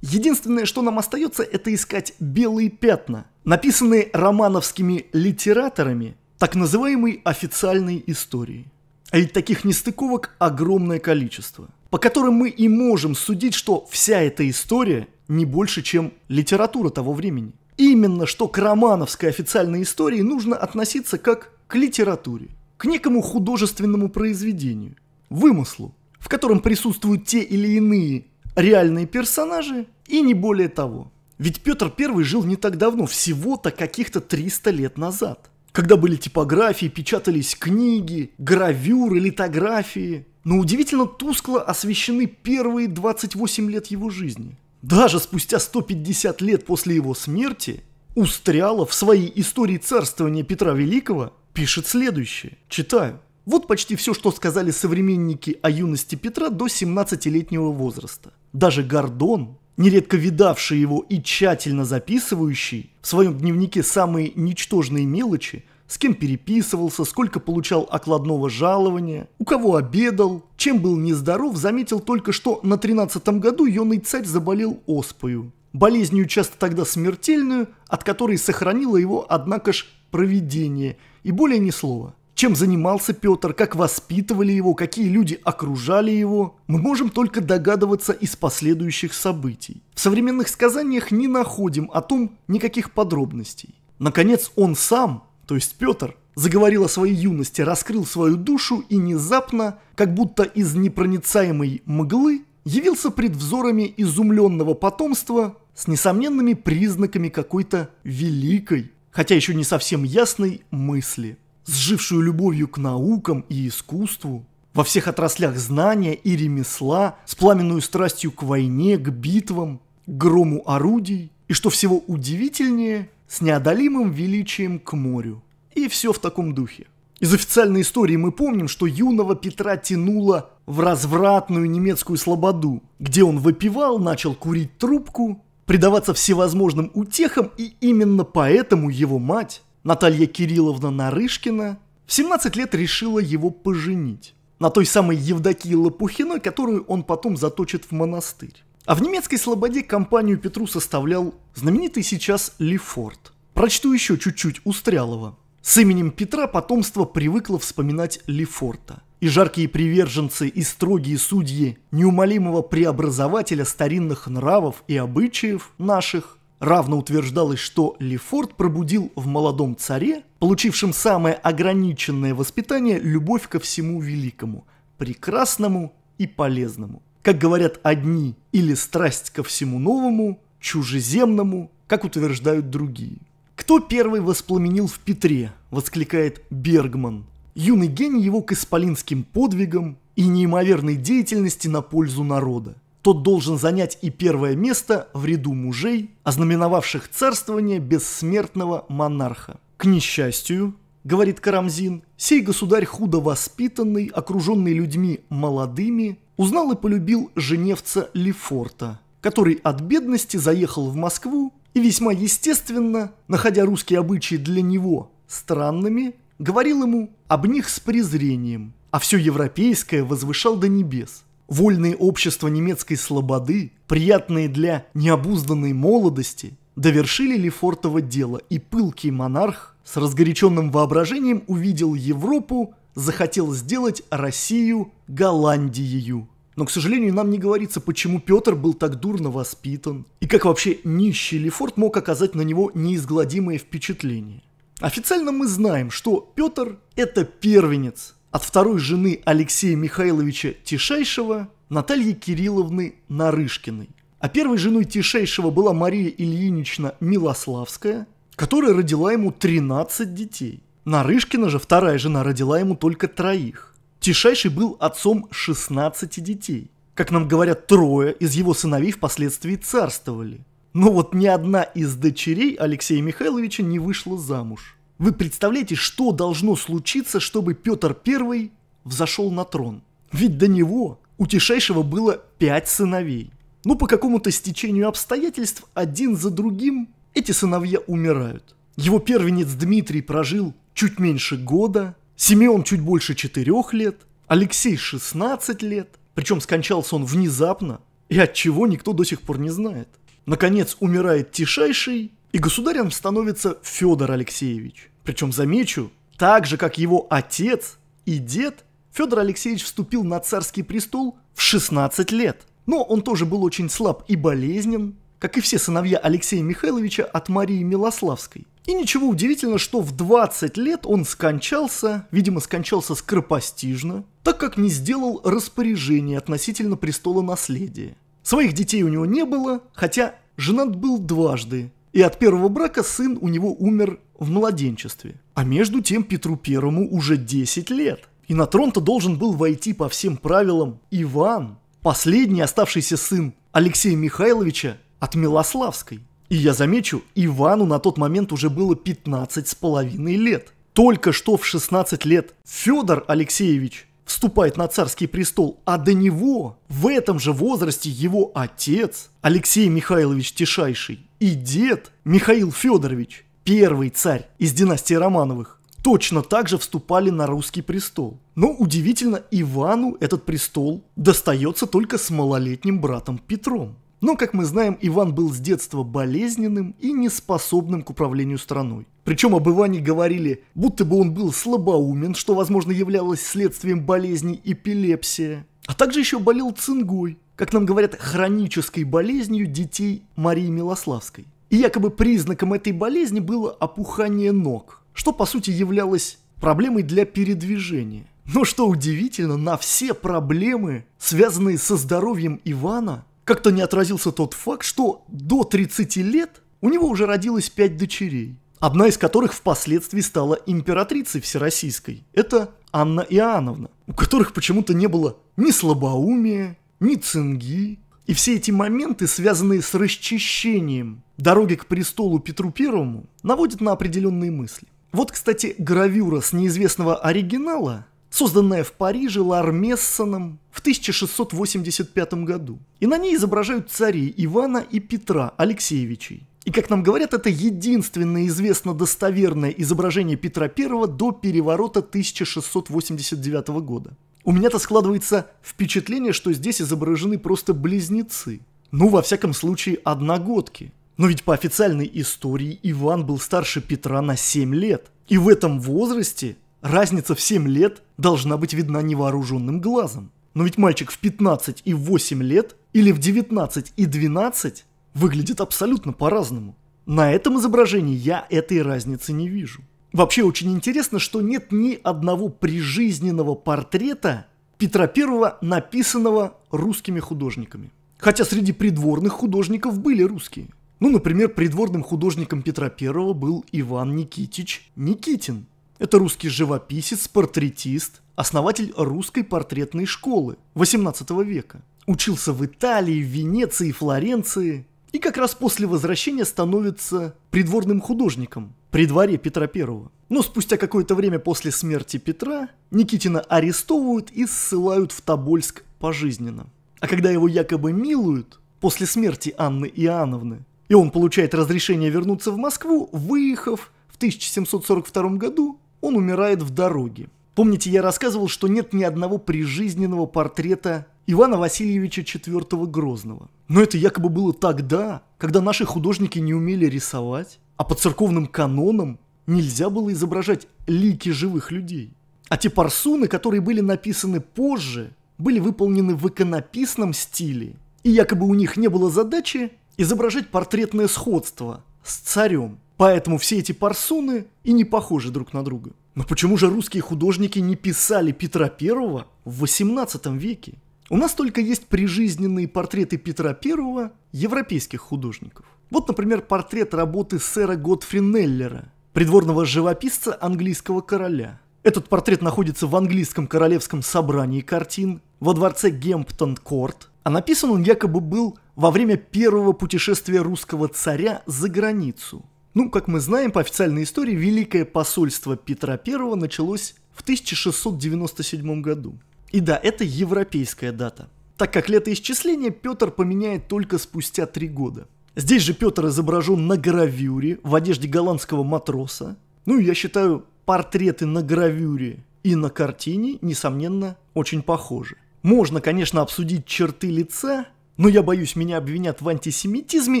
[SPEAKER 1] Единственное, что нам остается, это искать белые пятна, написанные романовскими литераторами так называемой официальной истории. А ведь таких нестыковок огромное количество, по которым мы и можем судить, что вся эта история не больше, чем литература того времени. Именно что к романовской официальной истории нужно относиться как к литературе к некому художественному произведению, вымыслу, в котором присутствуют те или иные реальные персонажи и не более того. Ведь Петр I жил не так давно, всего-то каких-то 300 лет назад. Когда были типографии, печатались книги, гравюры, литографии. Но удивительно тускло освещены первые 28 лет его жизни. Даже спустя 150 лет после его смерти Устрялов в своей истории царствования Петра Великого пишет следующее. Читаю. Вот почти все, что сказали современники о юности Петра до 17-летнего возраста. Даже Гордон, нередко видавший его и тщательно записывающий в своем дневнике самые ничтожные мелочи, с кем переписывался, сколько получал окладного жалования, у кого обедал, чем был нездоров, заметил только, что на 13-м году юный царь заболел оспою. Болезнью часто тогда смертельную, от которой сохранило его, однако ж, проведение и более ни слова. Чем занимался Петр, как воспитывали его, какие люди окружали его, мы можем только догадываться из последующих событий. В современных сказаниях не находим о том никаких подробностей. Наконец он сам, то есть Петр, заговорил о своей юности, раскрыл свою душу и внезапно, как будто из непроницаемой мглы, явился пред взорами изумленного потомства с несомненными признаками какой-то великой хотя еще не совсем ясной, мысли, сжившую любовью к наукам и искусству, во всех отраслях знания и ремесла, с пламенную страстью к войне, к битвам, к грому орудий и, что всего удивительнее, с неодолимым величием к морю. И все в таком духе. Из официальной истории мы помним, что юного Петра тянуло в развратную немецкую слободу, где он выпивал, начал курить трубку предаваться всевозможным утехам, и именно поэтому его мать, Наталья Кирилловна Нарышкина, в 17 лет решила его поженить. На той самой Евдокии Лопухиной, которую он потом заточит в монастырь. А в немецкой слободе компанию Петру составлял знаменитый сейчас Лефорт. Прочту еще чуть-чуть Устрялова. С именем Петра потомство привыкло вспоминать Лефорта – и жаркие приверженцы, и строгие судьи неумолимого преобразователя старинных нравов и обычаев наших, равно утверждалось, что Лефорт пробудил в молодом царе, получившем самое ограниченное воспитание, любовь ко всему великому, прекрасному и полезному. Как говорят одни, или страсть ко всему новому, чужеземному, как утверждают другие. Кто первый воспламенил в Петре, воскликает Бергман. Юный гений его к исполинским подвигам и неимоверной деятельности на пользу народа. Тот должен занять и первое место в ряду мужей, ознаменовавших царствование бессмертного монарха. К несчастью, говорит Карамзин, сей государь худо воспитанный, окруженный людьми молодыми, узнал и полюбил женевца Лефорта, который от бедности заехал в Москву и весьма естественно, находя русские обычаи для него странными, говорил ему об них с презрением, а все европейское возвышал до небес. Вольные общества немецкой слободы, приятные для необузданной молодости, довершили Лефортово дело, и пылкий монарх с разгоряченным воображением увидел Европу, захотел сделать Россию Голландией. Но, к сожалению, нам не говорится, почему Петр был так дурно воспитан, и как вообще нищий Лефорт мог оказать на него неизгладимое впечатление. Официально мы знаем, что Петр – это первенец от второй жены Алексея Михайловича Тишайшего Натальи Кирилловны Нарышкиной. А первой женой Тишайшего была Мария Ильинична Милославская, которая родила ему 13 детей. Нарышкина же, вторая жена, родила ему только троих. Тишайший был отцом 16 детей. Как нам говорят, трое из его сыновей впоследствии царствовали. Но вот ни одна из дочерей Алексея Михайловича не вышла замуж. Вы представляете, что должно случиться, чтобы Петр I взошел на трон? Ведь до него у Тишайшего было пять сыновей. Но ну, по какому-то стечению обстоятельств один за другим эти сыновья умирают. Его первенец Дмитрий прожил чуть меньше года, Симеон чуть больше четырех лет, Алексей 16 лет, причем скончался он внезапно, и от чего никто до сих пор не знает. Наконец умирает Тишайший, и государем становится Федор Алексеевич. Причем, замечу, так же, как его отец и дед, Федор Алексеевич вступил на царский престол в 16 лет. Но он тоже был очень слаб и болезнен, как и все сыновья Алексея Михайловича от Марии Милославской. И ничего удивительного, что в 20 лет он скончался, видимо, скончался скоропостижно, так как не сделал распоряжение относительно престола наследия. Своих детей у него не было, хотя женат был дважды. И от первого брака сын у него умер в младенчестве. А между тем Петру Первому уже 10 лет. И на трон-то должен был войти по всем правилам Иван, последний оставшийся сын Алексея Михайловича от Милославской. И я замечу, Ивану на тот момент уже было 15 с половиной лет. Только что в 16 лет Федор Алексеевич вступает на царский престол, а до него в этом же возрасте его отец Алексей Михайлович Тишайший и дед Михаил Федорович, первый царь из династии Романовых, точно так же вступали на русский престол. Но удивительно, Ивану этот престол достается только с малолетним братом Петром. Но, как мы знаем, Иван был с детства болезненным и неспособным к управлению страной. Причем об Иване говорили, будто бы он был слабоумен, что, возможно, являлось следствием болезни эпилепсия. А также еще болел цингой, как нам говорят, хронической болезнью детей Марии Милославской. И якобы признаком этой болезни было опухание ног, что, по сути, являлось проблемой для передвижения. Но что удивительно, на все проблемы, связанные со здоровьем Ивана, как-то не отразился тот факт, что до 30 лет у него уже родилось 5 дочерей, одна из которых впоследствии стала императрицей всероссийской. Это Анна Иоанновна, у которых почему-то не было ни слабоумия, ни цинги. И все эти моменты, связанные с расчищением дороги к престолу Петру Первому, наводят на определенные мысли. Вот, кстати, гравюра с неизвестного оригинала созданная в Париже Лармессоном в 1685 году. И на ней изображают царей Ивана и Петра Алексеевичей. И, как нам говорят, это единственное известно достоверное изображение Петра I до переворота 1689 года. У меня-то складывается впечатление, что здесь изображены просто близнецы. Ну, во всяком случае, одногодки. Но ведь по официальной истории Иван был старше Петра на 7 лет. И в этом возрасте разница в 7 лет должна быть видна невооруженным глазом. Но ведь мальчик в 15 и 8 лет или в 19 и 12 выглядит абсолютно по-разному. На этом изображении я этой разницы не вижу. Вообще очень интересно, что нет ни одного прижизненного портрета Петра I, написанного русскими художниками. Хотя среди придворных художников были русские. Ну, например, придворным художником Петра I был Иван Никитич Никитин, это русский живописец, портретист, основатель русской портретной школы 18 века. Учился в Италии, Венеции, Флоренции и как раз после возвращения становится придворным художником при дворе Петра I. Но спустя какое-то время после смерти Петра Никитина арестовывают и ссылают в Тобольск пожизненно. А когда его якобы милуют, после смерти Анны Иоанновны, и он получает разрешение вернуться в Москву, выехав в 1742 году он умирает в дороге. Помните, я рассказывал, что нет ни одного прижизненного портрета Ивана Васильевича IV Грозного. Но это якобы было тогда, когда наши художники не умели рисовать, а по церковным канонам нельзя было изображать лики живых людей. А те парсуны, которые были написаны позже, были выполнены в иконописном стиле, и якобы у них не было задачи изображать портретное сходство с царем. Поэтому все эти парсуны и не похожи друг на друга. Но почему же русские художники не писали Петра Первого в XVIII веке? У нас только есть прижизненные портреты Петра Первого европейских художников. Вот, например, портрет работы сэра Готфри Неллера, придворного живописца английского короля. Этот портрет находится в английском королевском собрании картин во дворце Гемптон-Корт, а написан он якобы был во время первого путешествия русского царя за границу – ну, как мы знаем, по официальной истории, Великое посольство Петра I началось в 1697 году. И да, это европейская дата, так как летоисчисление Петр поменяет только спустя три года. Здесь же Петр изображен на гравюре в одежде голландского матроса. Ну, я считаю, портреты на гравюре и на картине, несомненно, очень похожи. Можно, конечно, обсудить черты лица, но я боюсь, меня обвинят в антисемитизме,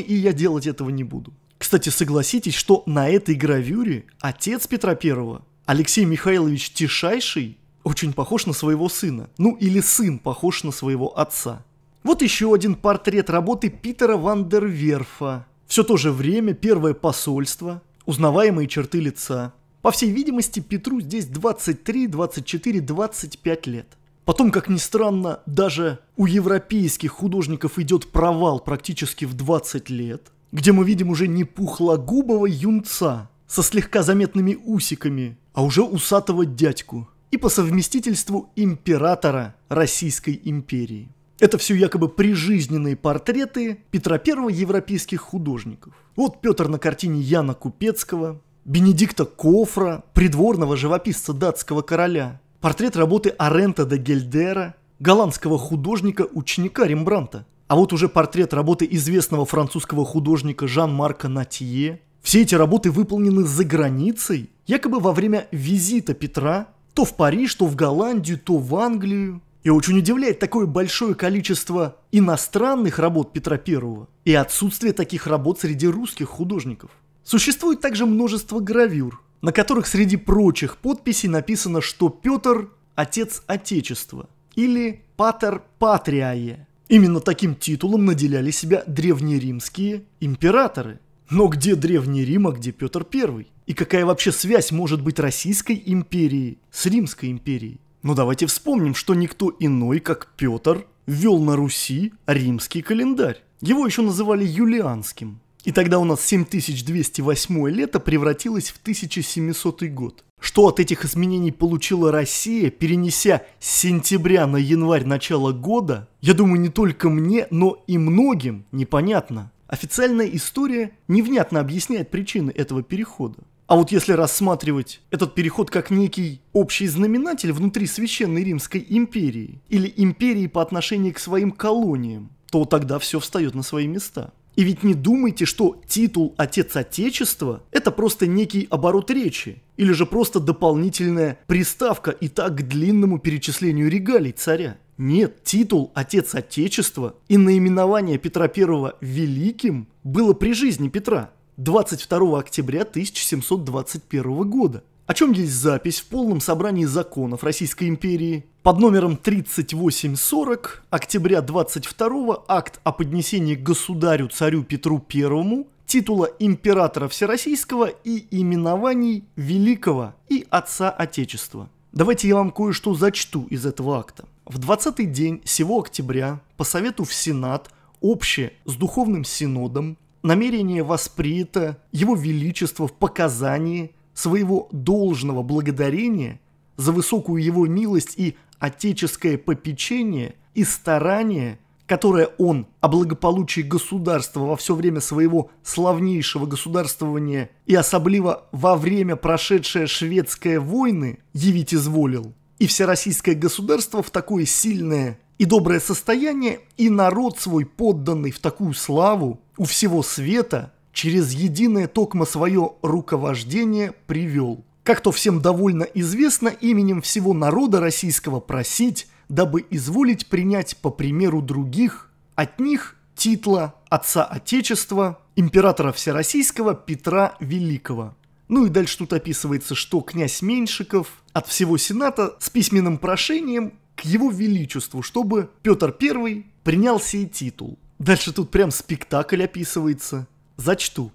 [SPEAKER 1] и я делать этого не буду. Кстати, согласитесь, что на этой гравюре отец Петра Первого, Алексей Михайлович Тишайший, очень похож на своего сына. Ну или сын похож на своего отца. Вот еще один портрет работы Питера Вандерверфа. Все то же время, первое посольство, узнаваемые черты лица. По всей видимости, Петру здесь 23, 24, 25 лет. Потом, как ни странно, даже у европейских художников идет провал практически в 20 лет где мы видим уже не пухлогубого юнца со слегка заметными усиками, а уже усатого дядьку и по совместительству императора Российской империи. Это все якобы прижизненные портреты Петра I европейских художников. Вот Петр на картине Яна Купецкого, Бенедикта Кофра, придворного живописца датского короля, портрет работы Арента де Гельдера, голландского художника-ученика Рембранта, а вот уже портрет работы известного французского художника Жан-Марка Натье. Все эти работы выполнены за границей, якобы во время визита Петра то в Париж, то в Голландию, то в Англию. И очень удивляет такое большое количество иностранных работ Петра I и отсутствие таких работ среди русских художников. Существует также множество гравюр, на которых среди прочих подписей написано, что Петр – отец Отечества или Патер Патриае, Именно таким титулом наделяли себя древнеримские императоры. Но где Древний Рим, а где Петр I? И какая вообще связь может быть Российской империи с Римской империей? Но ну, давайте вспомним, что никто иной, как Петр, ввел на Руси римский календарь. Его еще называли юлианским. И тогда у нас 7208 лето превратилось в 1700 год. Что от этих изменений получила Россия, перенеся с сентября на январь начала года, я думаю, не только мне, но и многим непонятно. Официальная история невнятно объясняет причины этого перехода. А вот если рассматривать этот переход как некий общий знаменатель внутри Священной Римской империи или империи по отношению к своим колониям, то тогда все встает на свои места. И ведь не думайте, что титул «Отец Отечества» – это просто некий оборот речи, или же просто дополнительная приставка и так к длинному перечислению регалий царя. Нет, титул «Отец Отечества» и наименование Петра I «Великим» было при жизни Петра 22 октября 1721 года о чем есть запись в полном собрании законов Российской империи под номером 3840 октября 22 акт о поднесении государю-царю Петру I титула императора Всероссийского и именований Великого и Отца Отечества. Давайте я вам кое-что зачту из этого акта. В 20-й день всего октября по совету в Сенат общее с Духовным Синодом намерение воспринято Его Величество в показании – своего должного благодарения за высокую его милость и отеческое попечение и старание, которое он о благополучии государства во все время своего славнейшего государствования и особливо во время прошедшей шведской войны явить изволил. И всероссийское государство в такое сильное и доброе состояние, и народ свой подданный в такую славу у всего света – через единое токмо свое руковождение привел. Как то всем довольно известно, именем всего народа российского просить, дабы изволить принять по примеру других, от них титла отца Отечества, императора Всероссийского Петра Великого. Ну и дальше тут описывается, что князь Меньшиков от всего Сената с письменным прошением к его величеству, чтобы Петр I принял сей титул. Дальше тут прям спектакль описывается зачту.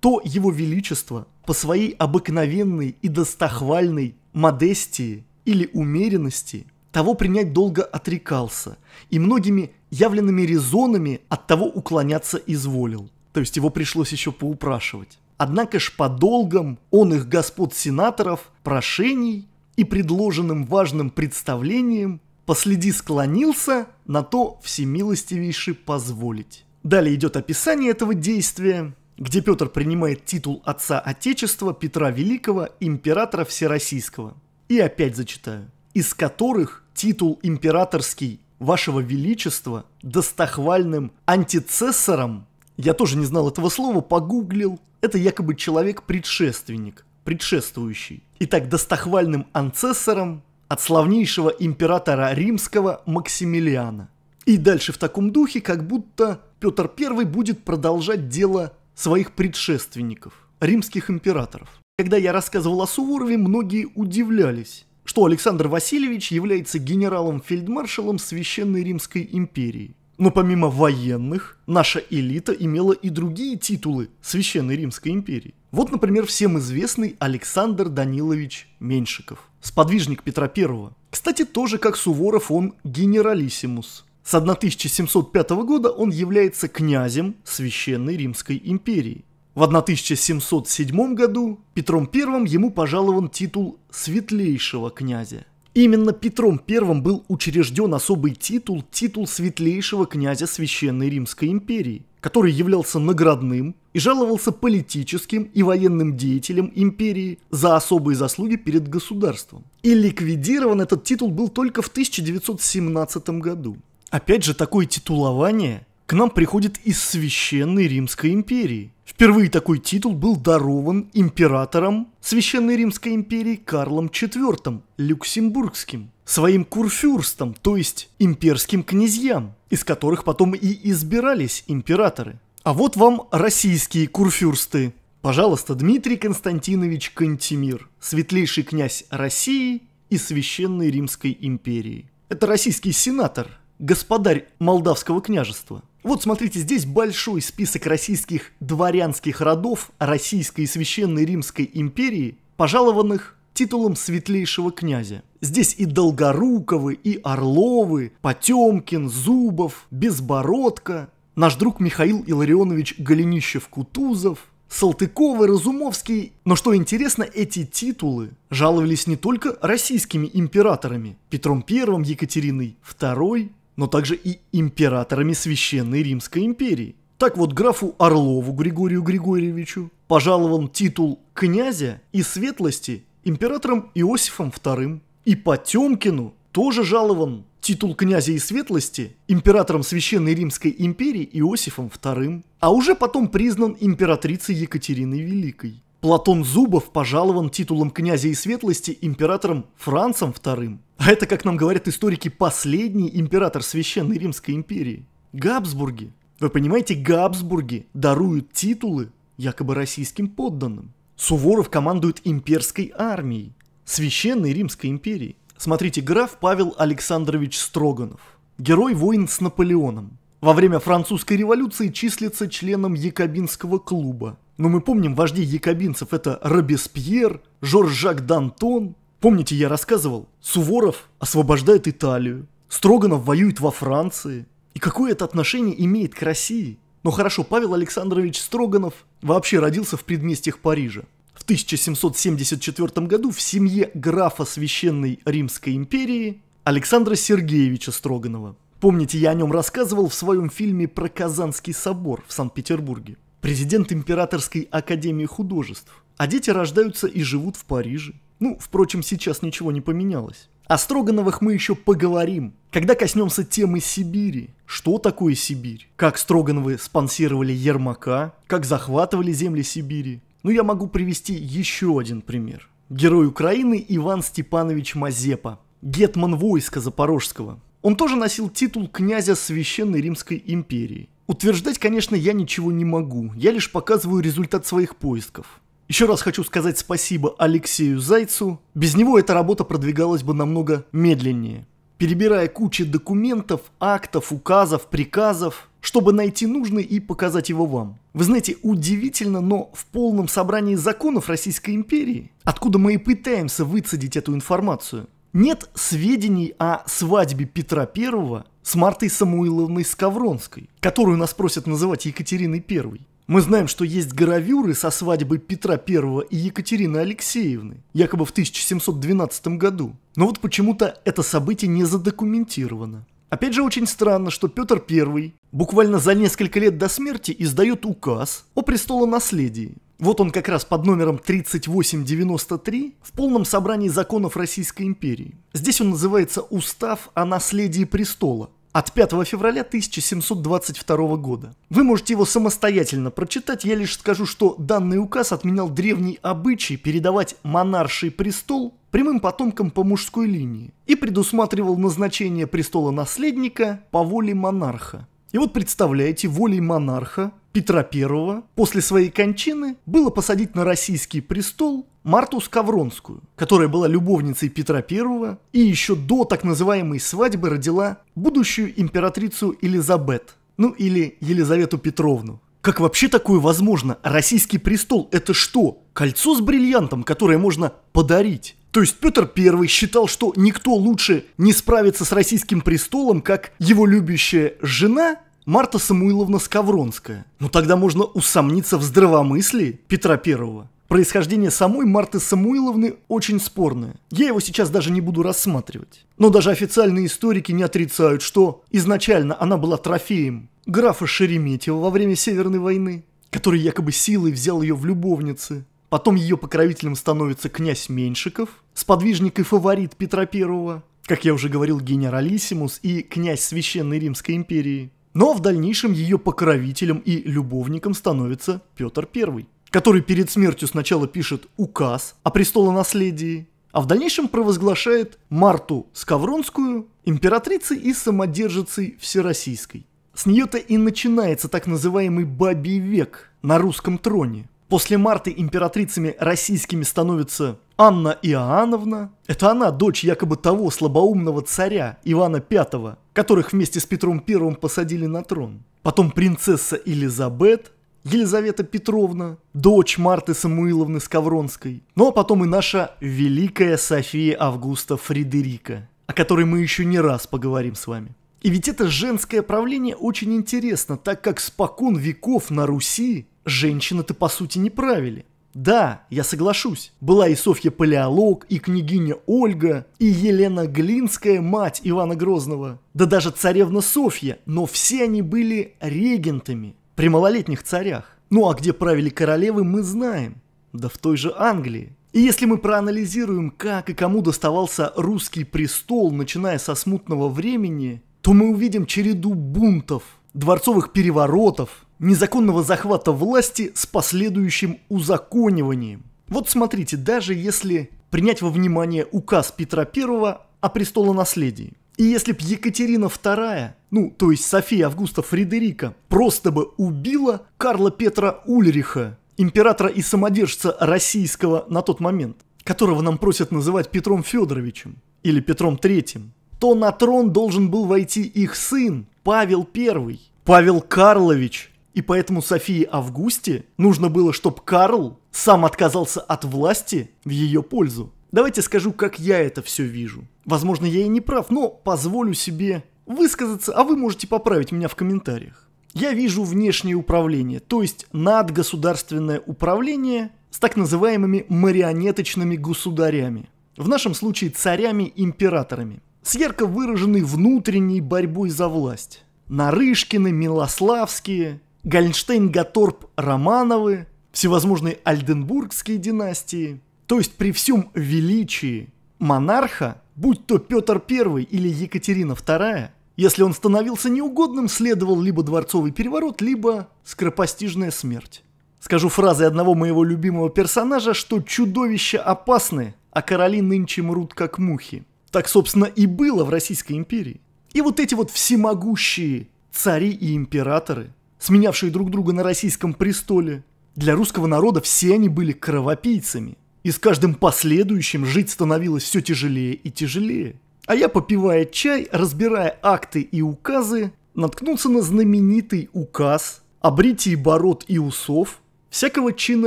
[SPEAKER 1] То его величество по своей обыкновенной и достохвальной модестии или умеренности того принять долго отрекался и многими явленными резонами от того уклоняться изволил. То есть его пришлось еще поупрашивать. Однако ж по долгам он их господ сенаторов прошений и предложенным важным представлением последи склонился на то всемилостивейше позволить. Далее идет описание этого действия, где Петр принимает титул отца Отечества Петра Великого, императора Всероссийского. И опять зачитаю. Из которых титул императорский вашего величества достохвальным антицессором, я тоже не знал этого слова, погуглил, это якобы человек-предшественник, предшествующий. Итак, достохвальным анцессором от славнейшего императора римского Максимилиана. И дальше в таком духе, как будто Петр I будет продолжать дело своих предшественников, римских императоров. Когда я рассказывал о Суворове, многие удивлялись, что Александр Васильевич является генералом-фельдмаршалом Священной Римской империи. Но помимо военных, наша элита имела и другие титулы Священной Римской империи. Вот, например, всем известный Александр Данилович Меньшиков, сподвижник Петра I. Кстати, тоже как Суворов он генералиссимус, с 1705 года он является князем Священной Римской империи. В 1707 году Петром I ему пожалован титул светлейшего князя. Именно Петром I был учрежден особый титул, титул светлейшего князя Священной Римской империи, который являлся наградным и жаловался политическим и военным деятелям империи за особые заслуги перед государством. И ликвидирован этот титул был только в 1917 году. Опять же, такое титулование к нам приходит из Священной Римской империи. Впервые такой титул был дарован императором Священной Римской империи Карлом IV Люксембургским, своим курфюрстам, то есть имперским князьям, из которых потом и избирались императоры. А вот вам российские курфюрсты. Пожалуйста, Дмитрий Константинович Кантимир, светлейший князь России и Священной Римской империи. Это российский сенатор, господарь Молдавского княжества. Вот смотрите, здесь большой список российских дворянских родов Российской и Священной Римской империи, пожалованных титулом светлейшего князя. Здесь и Долгоруковы, и Орловы, Потемкин, Зубов, Безбородко, наш друг Михаил Илларионович Голенищев-Кутузов, Салтыковы, Разумовский. Но что интересно, эти титулы жаловались не только российскими императорами Петром I, Екатериной II, но также и императорами Священной Римской империи. Так вот, графу Орлову Григорию Григорьевичу пожалован титул князя и светлости императором Иосифом II. И Потемкину тоже жалован титул князя и светлости императором Священной Римской империи Иосифом II, а уже потом признан императрицей Екатериной Великой. Платон Зубов пожалован титулом князя и светлости императором Францем II. А это, как нам говорят историки, последний император Священной Римской империи. Габсбурги. Вы понимаете, Габсбурги даруют титулы якобы российским подданным. Суворов командует имперской армией, Священной Римской империи. Смотрите, граф Павел Александрович Строганов. Герой-воин с Наполеоном. Во время французской революции числится членом Якобинского клуба, но мы помним вождей якобинцев – это Робеспьер, Жоржак Дантон. Помните, я рассказывал, Суворов освобождает Италию, Строганов воюет во Франции. И какое это отношение имеет к России? Но хорошо, Павел Александрович Строганов вообще родился в предместьях Парижа. В 1774 году в семье графа Священной Римской империи Александра Сергеевича Строганова. Помните, я о нем рассказывал в своем фильме про Казанский собор в Санкт-Петербурге президент Императорской Академии Художеств. А дети рождаются и живут в Париже. Ну, впрочем, сейчас ничего не поменялось. О Строгановых мы еще поговорим, когда коснемся темы Сибири. Что такое Сибирь? Как Строгановы спонсировали Ермака? Как захватывали земли Сибири? Ну, я могу привести еще один пример. Герой Украины Иван Степанович Мазепа, гетман войска Запорожского. Он тоже носил титул князя Священной Римской империи. Утверждать, конечно, я ничего не могу, я лишь показываю результат своих поисков. Еще раз хочу сказать спасибо Алексею Зайцу, без него эта работа продвигалась бы намного медленнее. Перебирая кучи документов, актов, указов, приказов, чтобы найти нужный и показать его вам. Вы знаете, удивительно, но в полном собрании законов Российской империи, откуда мы и пытаемся выцедить эту информацию, нет сведений о свадьбе Петра Первого с Мартой Самуиловной Скавронской, которую нас просят называть Екатериной Первой. Мы знаем, что есть гравюры со свадьбы Петра первого и Екатерины Алексеевны, якобы в 1712 году. Но вот почему-то это событие не задокументировано. Опять же очень странно, что Петр первый буквально за несколько лет до смерти издает указ о престолонаследии. Вот он как раз под номером 3893 в полном собрании законов Российской империи. Здесь он называется «Устав о наследии престола» от 5 февраля 1722 года. Вы можете его самостоятельно прочитать, я лишь скажу, что данный указ отменял древний обычай передавать монарший престол прямым потомкам по мужской линии и предусматривал назначение престола наследника по воле монарха. И вот представляете, волей монарха Петра I после своей кончины было посадить на российский престол Марту Скавронскую, которая была любовницей Петра I и еще до так называемой свадьбы родила будущую императрицу Елизабет, ну или Елизавету Петровну. Как вообще такое возможно? Российский престол это что? Кольцо с бриллиантом, которое можно подарить? То есть Петр I считал, что никто лучше не справится с российским престолом, как его любящая жена Марта Самуиловна Скавронская. Но ну, тогда можно усомниться в здравомыслии Петра Первого. Происхождение самой Марты Самуиловны очень спорное. Я его сейчас даже не буду рассматривать. Но даже официальные историки не отрицают, что изначально она была трофеем графа Шереметьева во время Северной войны, который якобы силой взял ее в любовницы. Потом ее покровителем становится князь Меньшиков, сподвижник и фаворит Петра Первого, как я уже говорил, генералиссимус и князь Священной Римской империи. Но в дальнейшем ее покровителем и любовником становится Петр I, который перед смертью сначала пишет указ о престолонаследии, а в дальнейшем провозглашает Марту Скавронскую императрицей и самодержицей Всероссийской. С нее-то и начинается так называемый «бабий век» на русском троне – После Марты императрицами российскими становится Анна Иоанновна. Это она, дочь якобы того слабоумного царя Ивана V, которых вместе с Петром I посадили на трон. Потом принцесса Елизабет, Елизавета Петровна, дочь Марты Самуиловны Скавронской, ну а потом и наша великая София Августа Фредерика, о которой мы еще не раз поговорим с вами. И ведь это женское правление очень интересно, так как спокон веков на Руси женщины-то по сути не правили. Да, я соглашусь. Была и Софья Палеолог, и княгиня Ольга, и Елена Глинская, мать Ивана Грозного. Да даже царевна Софья, но все они были регентами при малолетних царях. Ну а где правили королевы, мы знаем. Да в той же Англии. И если мы проанализируем, как и кому доставался русский престол, начиная со смутного времени, то мы увидим череду бунтов, дворцовых переворотов, незаконного захвата власти с последующим узакониванием. Вот смотрите, даже если принять во внимание указ Петра I о престолонаследии, и если б Екатерина II, ну, то есть София Августа Фредерика, просто бы убила Карла Петра Ульриха, императора и самодержца российского на тот момент, которого нам просят называть Петром Федоровичем или Петром Третьим, то на трон должен был войти их сын, Павел I, Павел Карлович. И поэтому Софии Августе нужно было, чтобы Карл сам отказался от власти в ее пользу. Давайте скажу, как я это все вижу. Возможно, я и не прав, но позволю себе высказаться, а вы можете поправить меня в комментариях. Я вижу внешнее управление, то есть надгосударственное управление с так называемыми марионеточными государями. В нашем случае царями-императорами с ярко выраженной внутренней борьбой за власть. Нарышкины, Милославские, Гальнштейн-Гаторп Романовы, всевозможные Альденбургские династии. То есть при всем величии монарха, будь то Петр I или Екатерина II, если он становился неугодным, следовал либо дворцовый переворот, либо скоропостижная смерть. Скажу фразой одного моего любимого персонажа, что чудовища опасны, а короли нынче мрут как мухи. Так, собственно, и было в Российской империи. И вот эти вот всемогущие цари и императоры, сменявшие друг друга на российском престоле, для русского народа все они были кровопийцами. И с каждым последующим жить становилось все тяжелее и тяжелее. А я, попивая чай, разбирая акты и указы, наткнулся на знаменитый указ о бритии бород и усов всякого чина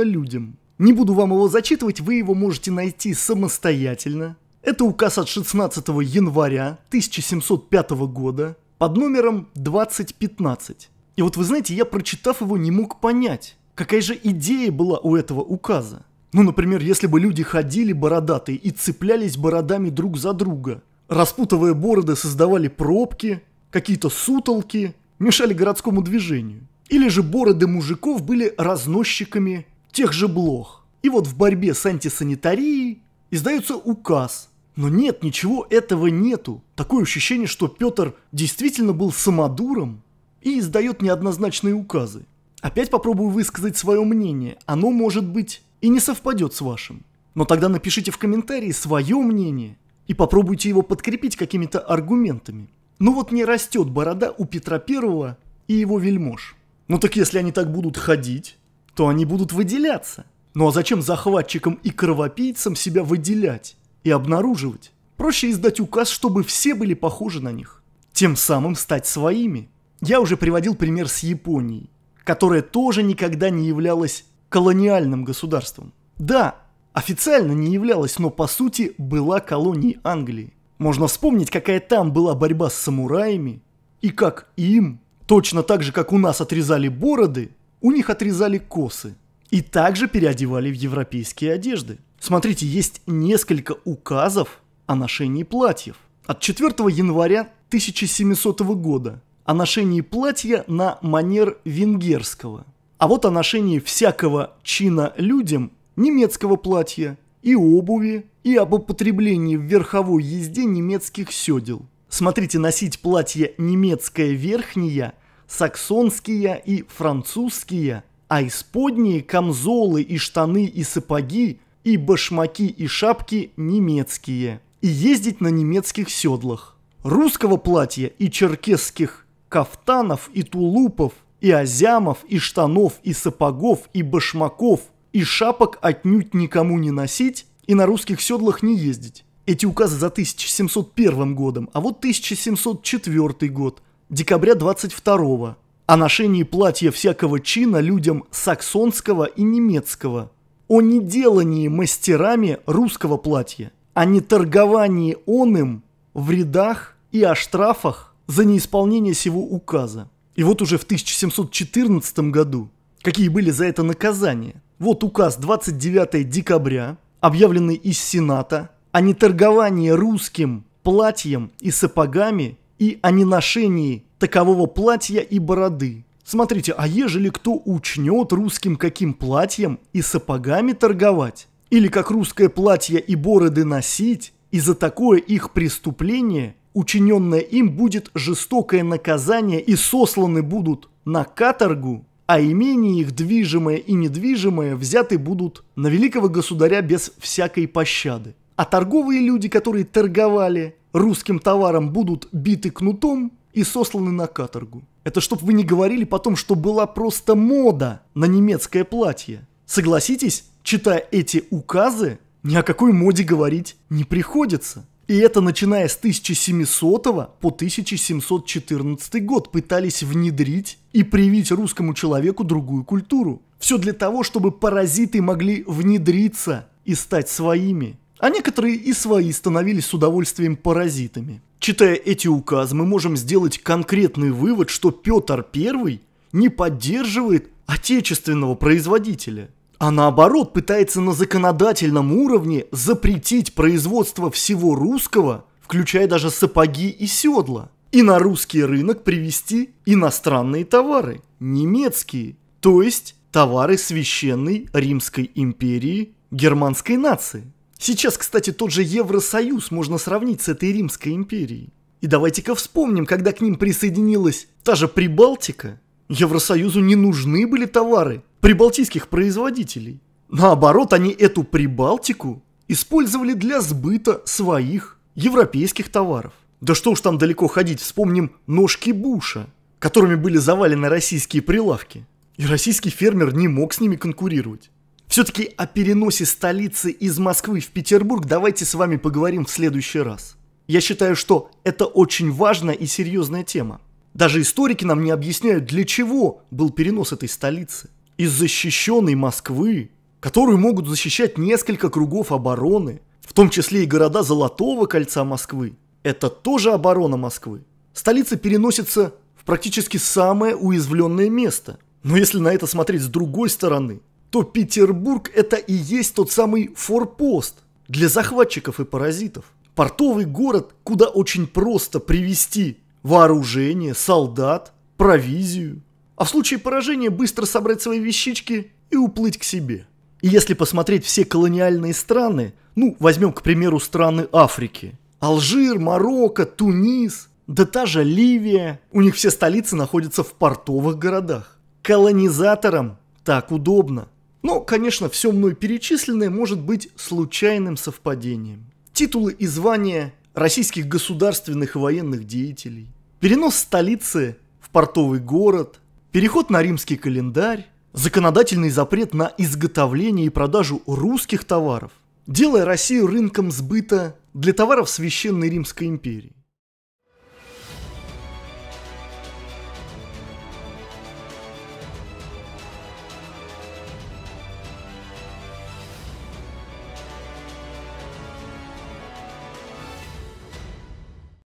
[SPEAKER 1] людям. Не буду вам его зачитывать, вы его можете найти самостоятельно это указ от 16 января 1705 года под номером 2015. И вот вы знаете, я прочитав его не мог понять, какая же идея была у этого указа. Ну, например, если бы люди ходили бородатые и цеплялись бородами друг за друга, распутывая бороды, создавали пробки, какие-то сутолки, мешали городскому движению. Или же бороды мужиков были разносчиками тех же блох. И вот в борьбе с антисанитарией издается указ, но нет, ничего этого нету. Такое ощущение, что Петр действительно был самодуром и издает неоднозначные указы. Опять попробую высказать свое мнение. Оно, может быть, и не совпадет с вашим. Но тогда напишите в комментарии свое мнение и попробуйте его подкрепить какими-то аргументами. Ну вот не растет борода у Петра Первого и его вельмож. Ну так если они так будут ходить, то они будут выделяться. Ну а зачем захватчикам и кровопийцам себя выделять? и обнаруживать. Проще издать указ, чтобы все были похожи на них. Тем самым стать своими. Я уже приводил пример с Японией, которая тоже никогда не являлась колониальным государством. Да, официально не являлась, но по сути была колонией Англии. Можно вспомнить, какая там была борьба с самураями, и как им, точно так же, как у нас отрезали бороды, у них отрезали косы. И также переодевали в европейские одежды. Смотрите, есть несколько указов о ношении платьев. От 4 января 1700 года о ношении платья на манер венгерского. А вот о ношении всякого чина людям немецкого платья и обуви, и об употреблении в верховой езде немецких седел. Смотрите, носить платье немецкое верхнее, саксонские и французские, а исподние камзолы и штаны и сапоги – и башмаки и шапки немецкие. И ездить на немецких седлах. Русского платья и черкесских кафтанов и тулупов, и озямов, и штанов, и сапогов, и башмаков, и шапок отнюдь никому не носить и на русских седлах не ездить. Эти указы за 1701 годом, а вот 1704 год, декабря 22 О ношении платья всякого чина людям саксонского и немецкого – о неделании мастерами русского платья, о неторговании он им в рядах и о штрафах за неисполнение сего указа. И вот уже в 1714 году, какие были за это наказания? Вот указ 29 декабря, объявленный из Сената, о неторговании русским платьем и сапогами и о неношении такового платья и бороды, Смотрите, а ежели кто учнет русским каким платьем и сапогами торговать? Или как русское платье и бороды носить? И за такое их преступление, учиненное им будет жестокое наказание и сосланы будут на каторгу, а имения их движимое и недвижимое взяты будут на великого государя без всякой пощады. А торговые люди, которые торговали русским товаром, будут биты кнутом и сосланы на каторгу. Это чтоб вы не говорили потом, что была просто мода на немецкое платье. Согласитесь, читая эти указы, ни о какой моде говорить не приходится. И это начиная с 1700 по 1714 год пытались внедрить и привить русскому человеку другую культуру. Все для того, чтобы паразиты могли внедриться и стать своими. А некоторые и свои становились с удовольствием паразитами. Читая эти указы, мы можем сделать конкретный вывод, что Петр I не поддерживает отечественного производителя, а наоборот пытается на законодательном уровне запретить производство всего русского, включая даже сапоги и седла, и на русский рынок привести иностранные товары, немецкие, то есть товары священной Римской империи германской нации. Сейчас, кстати, тот же Евросоюз можно сравнить с этой Римской империей. И давайте-ка вспомним, когда к ним присоединилась та же Прибалтика. Евросоюзу не нужны были товары прибалтийских производителей. Наоборот, они эту Прибалтику использовали для сбыта своих европейских товаров. Да что уж там далеко ходить, вспомним ножки Буша, которыми были завалены российские прилавки. И российский фермер не мог с ними конкурировать. Все-таки о переносе столицы из Москвы в Петербург давайте с вами поговорим в следующий раз. Я считаю, что это очень важная и серьезная тема. Даже историки нам не объясняют, для чего был перенос этой столицы. Из защищенной Москвы, которую могут защищать несколько кругов обороны, в том числе и города Золотого кольца Москвы. Это тоже оборона Москвы. Столица переносится в практически самое уязвленное место. Но если на это смотреть с другой стороны, то Петербург это и есть тот самый форпост для захватчиков и паразитов. Портовый город, куда очень просто привести вооружение, солдат, провизию, а в случае поражения быстро собрать свои вещички и уплыть к себе. И если посмотреть все колониальные страны, ну, возьмем, к примеру, страны Африки. Алжир, Марокко, Тунис, да та же Ливия. У них все столицы находятся в портовых городах. Колонизаторам так удобно. Но, конечно, все мной перечисленное может быть случайным совпадением. Титулы и звания российских государственных и военных деятелей, перенос столицы в портовый город, переход на римский календарь, законодательный запрет на изготовление и продажу русских товаров, делая Россию рынком сбыта для товаров Священной Римской империи.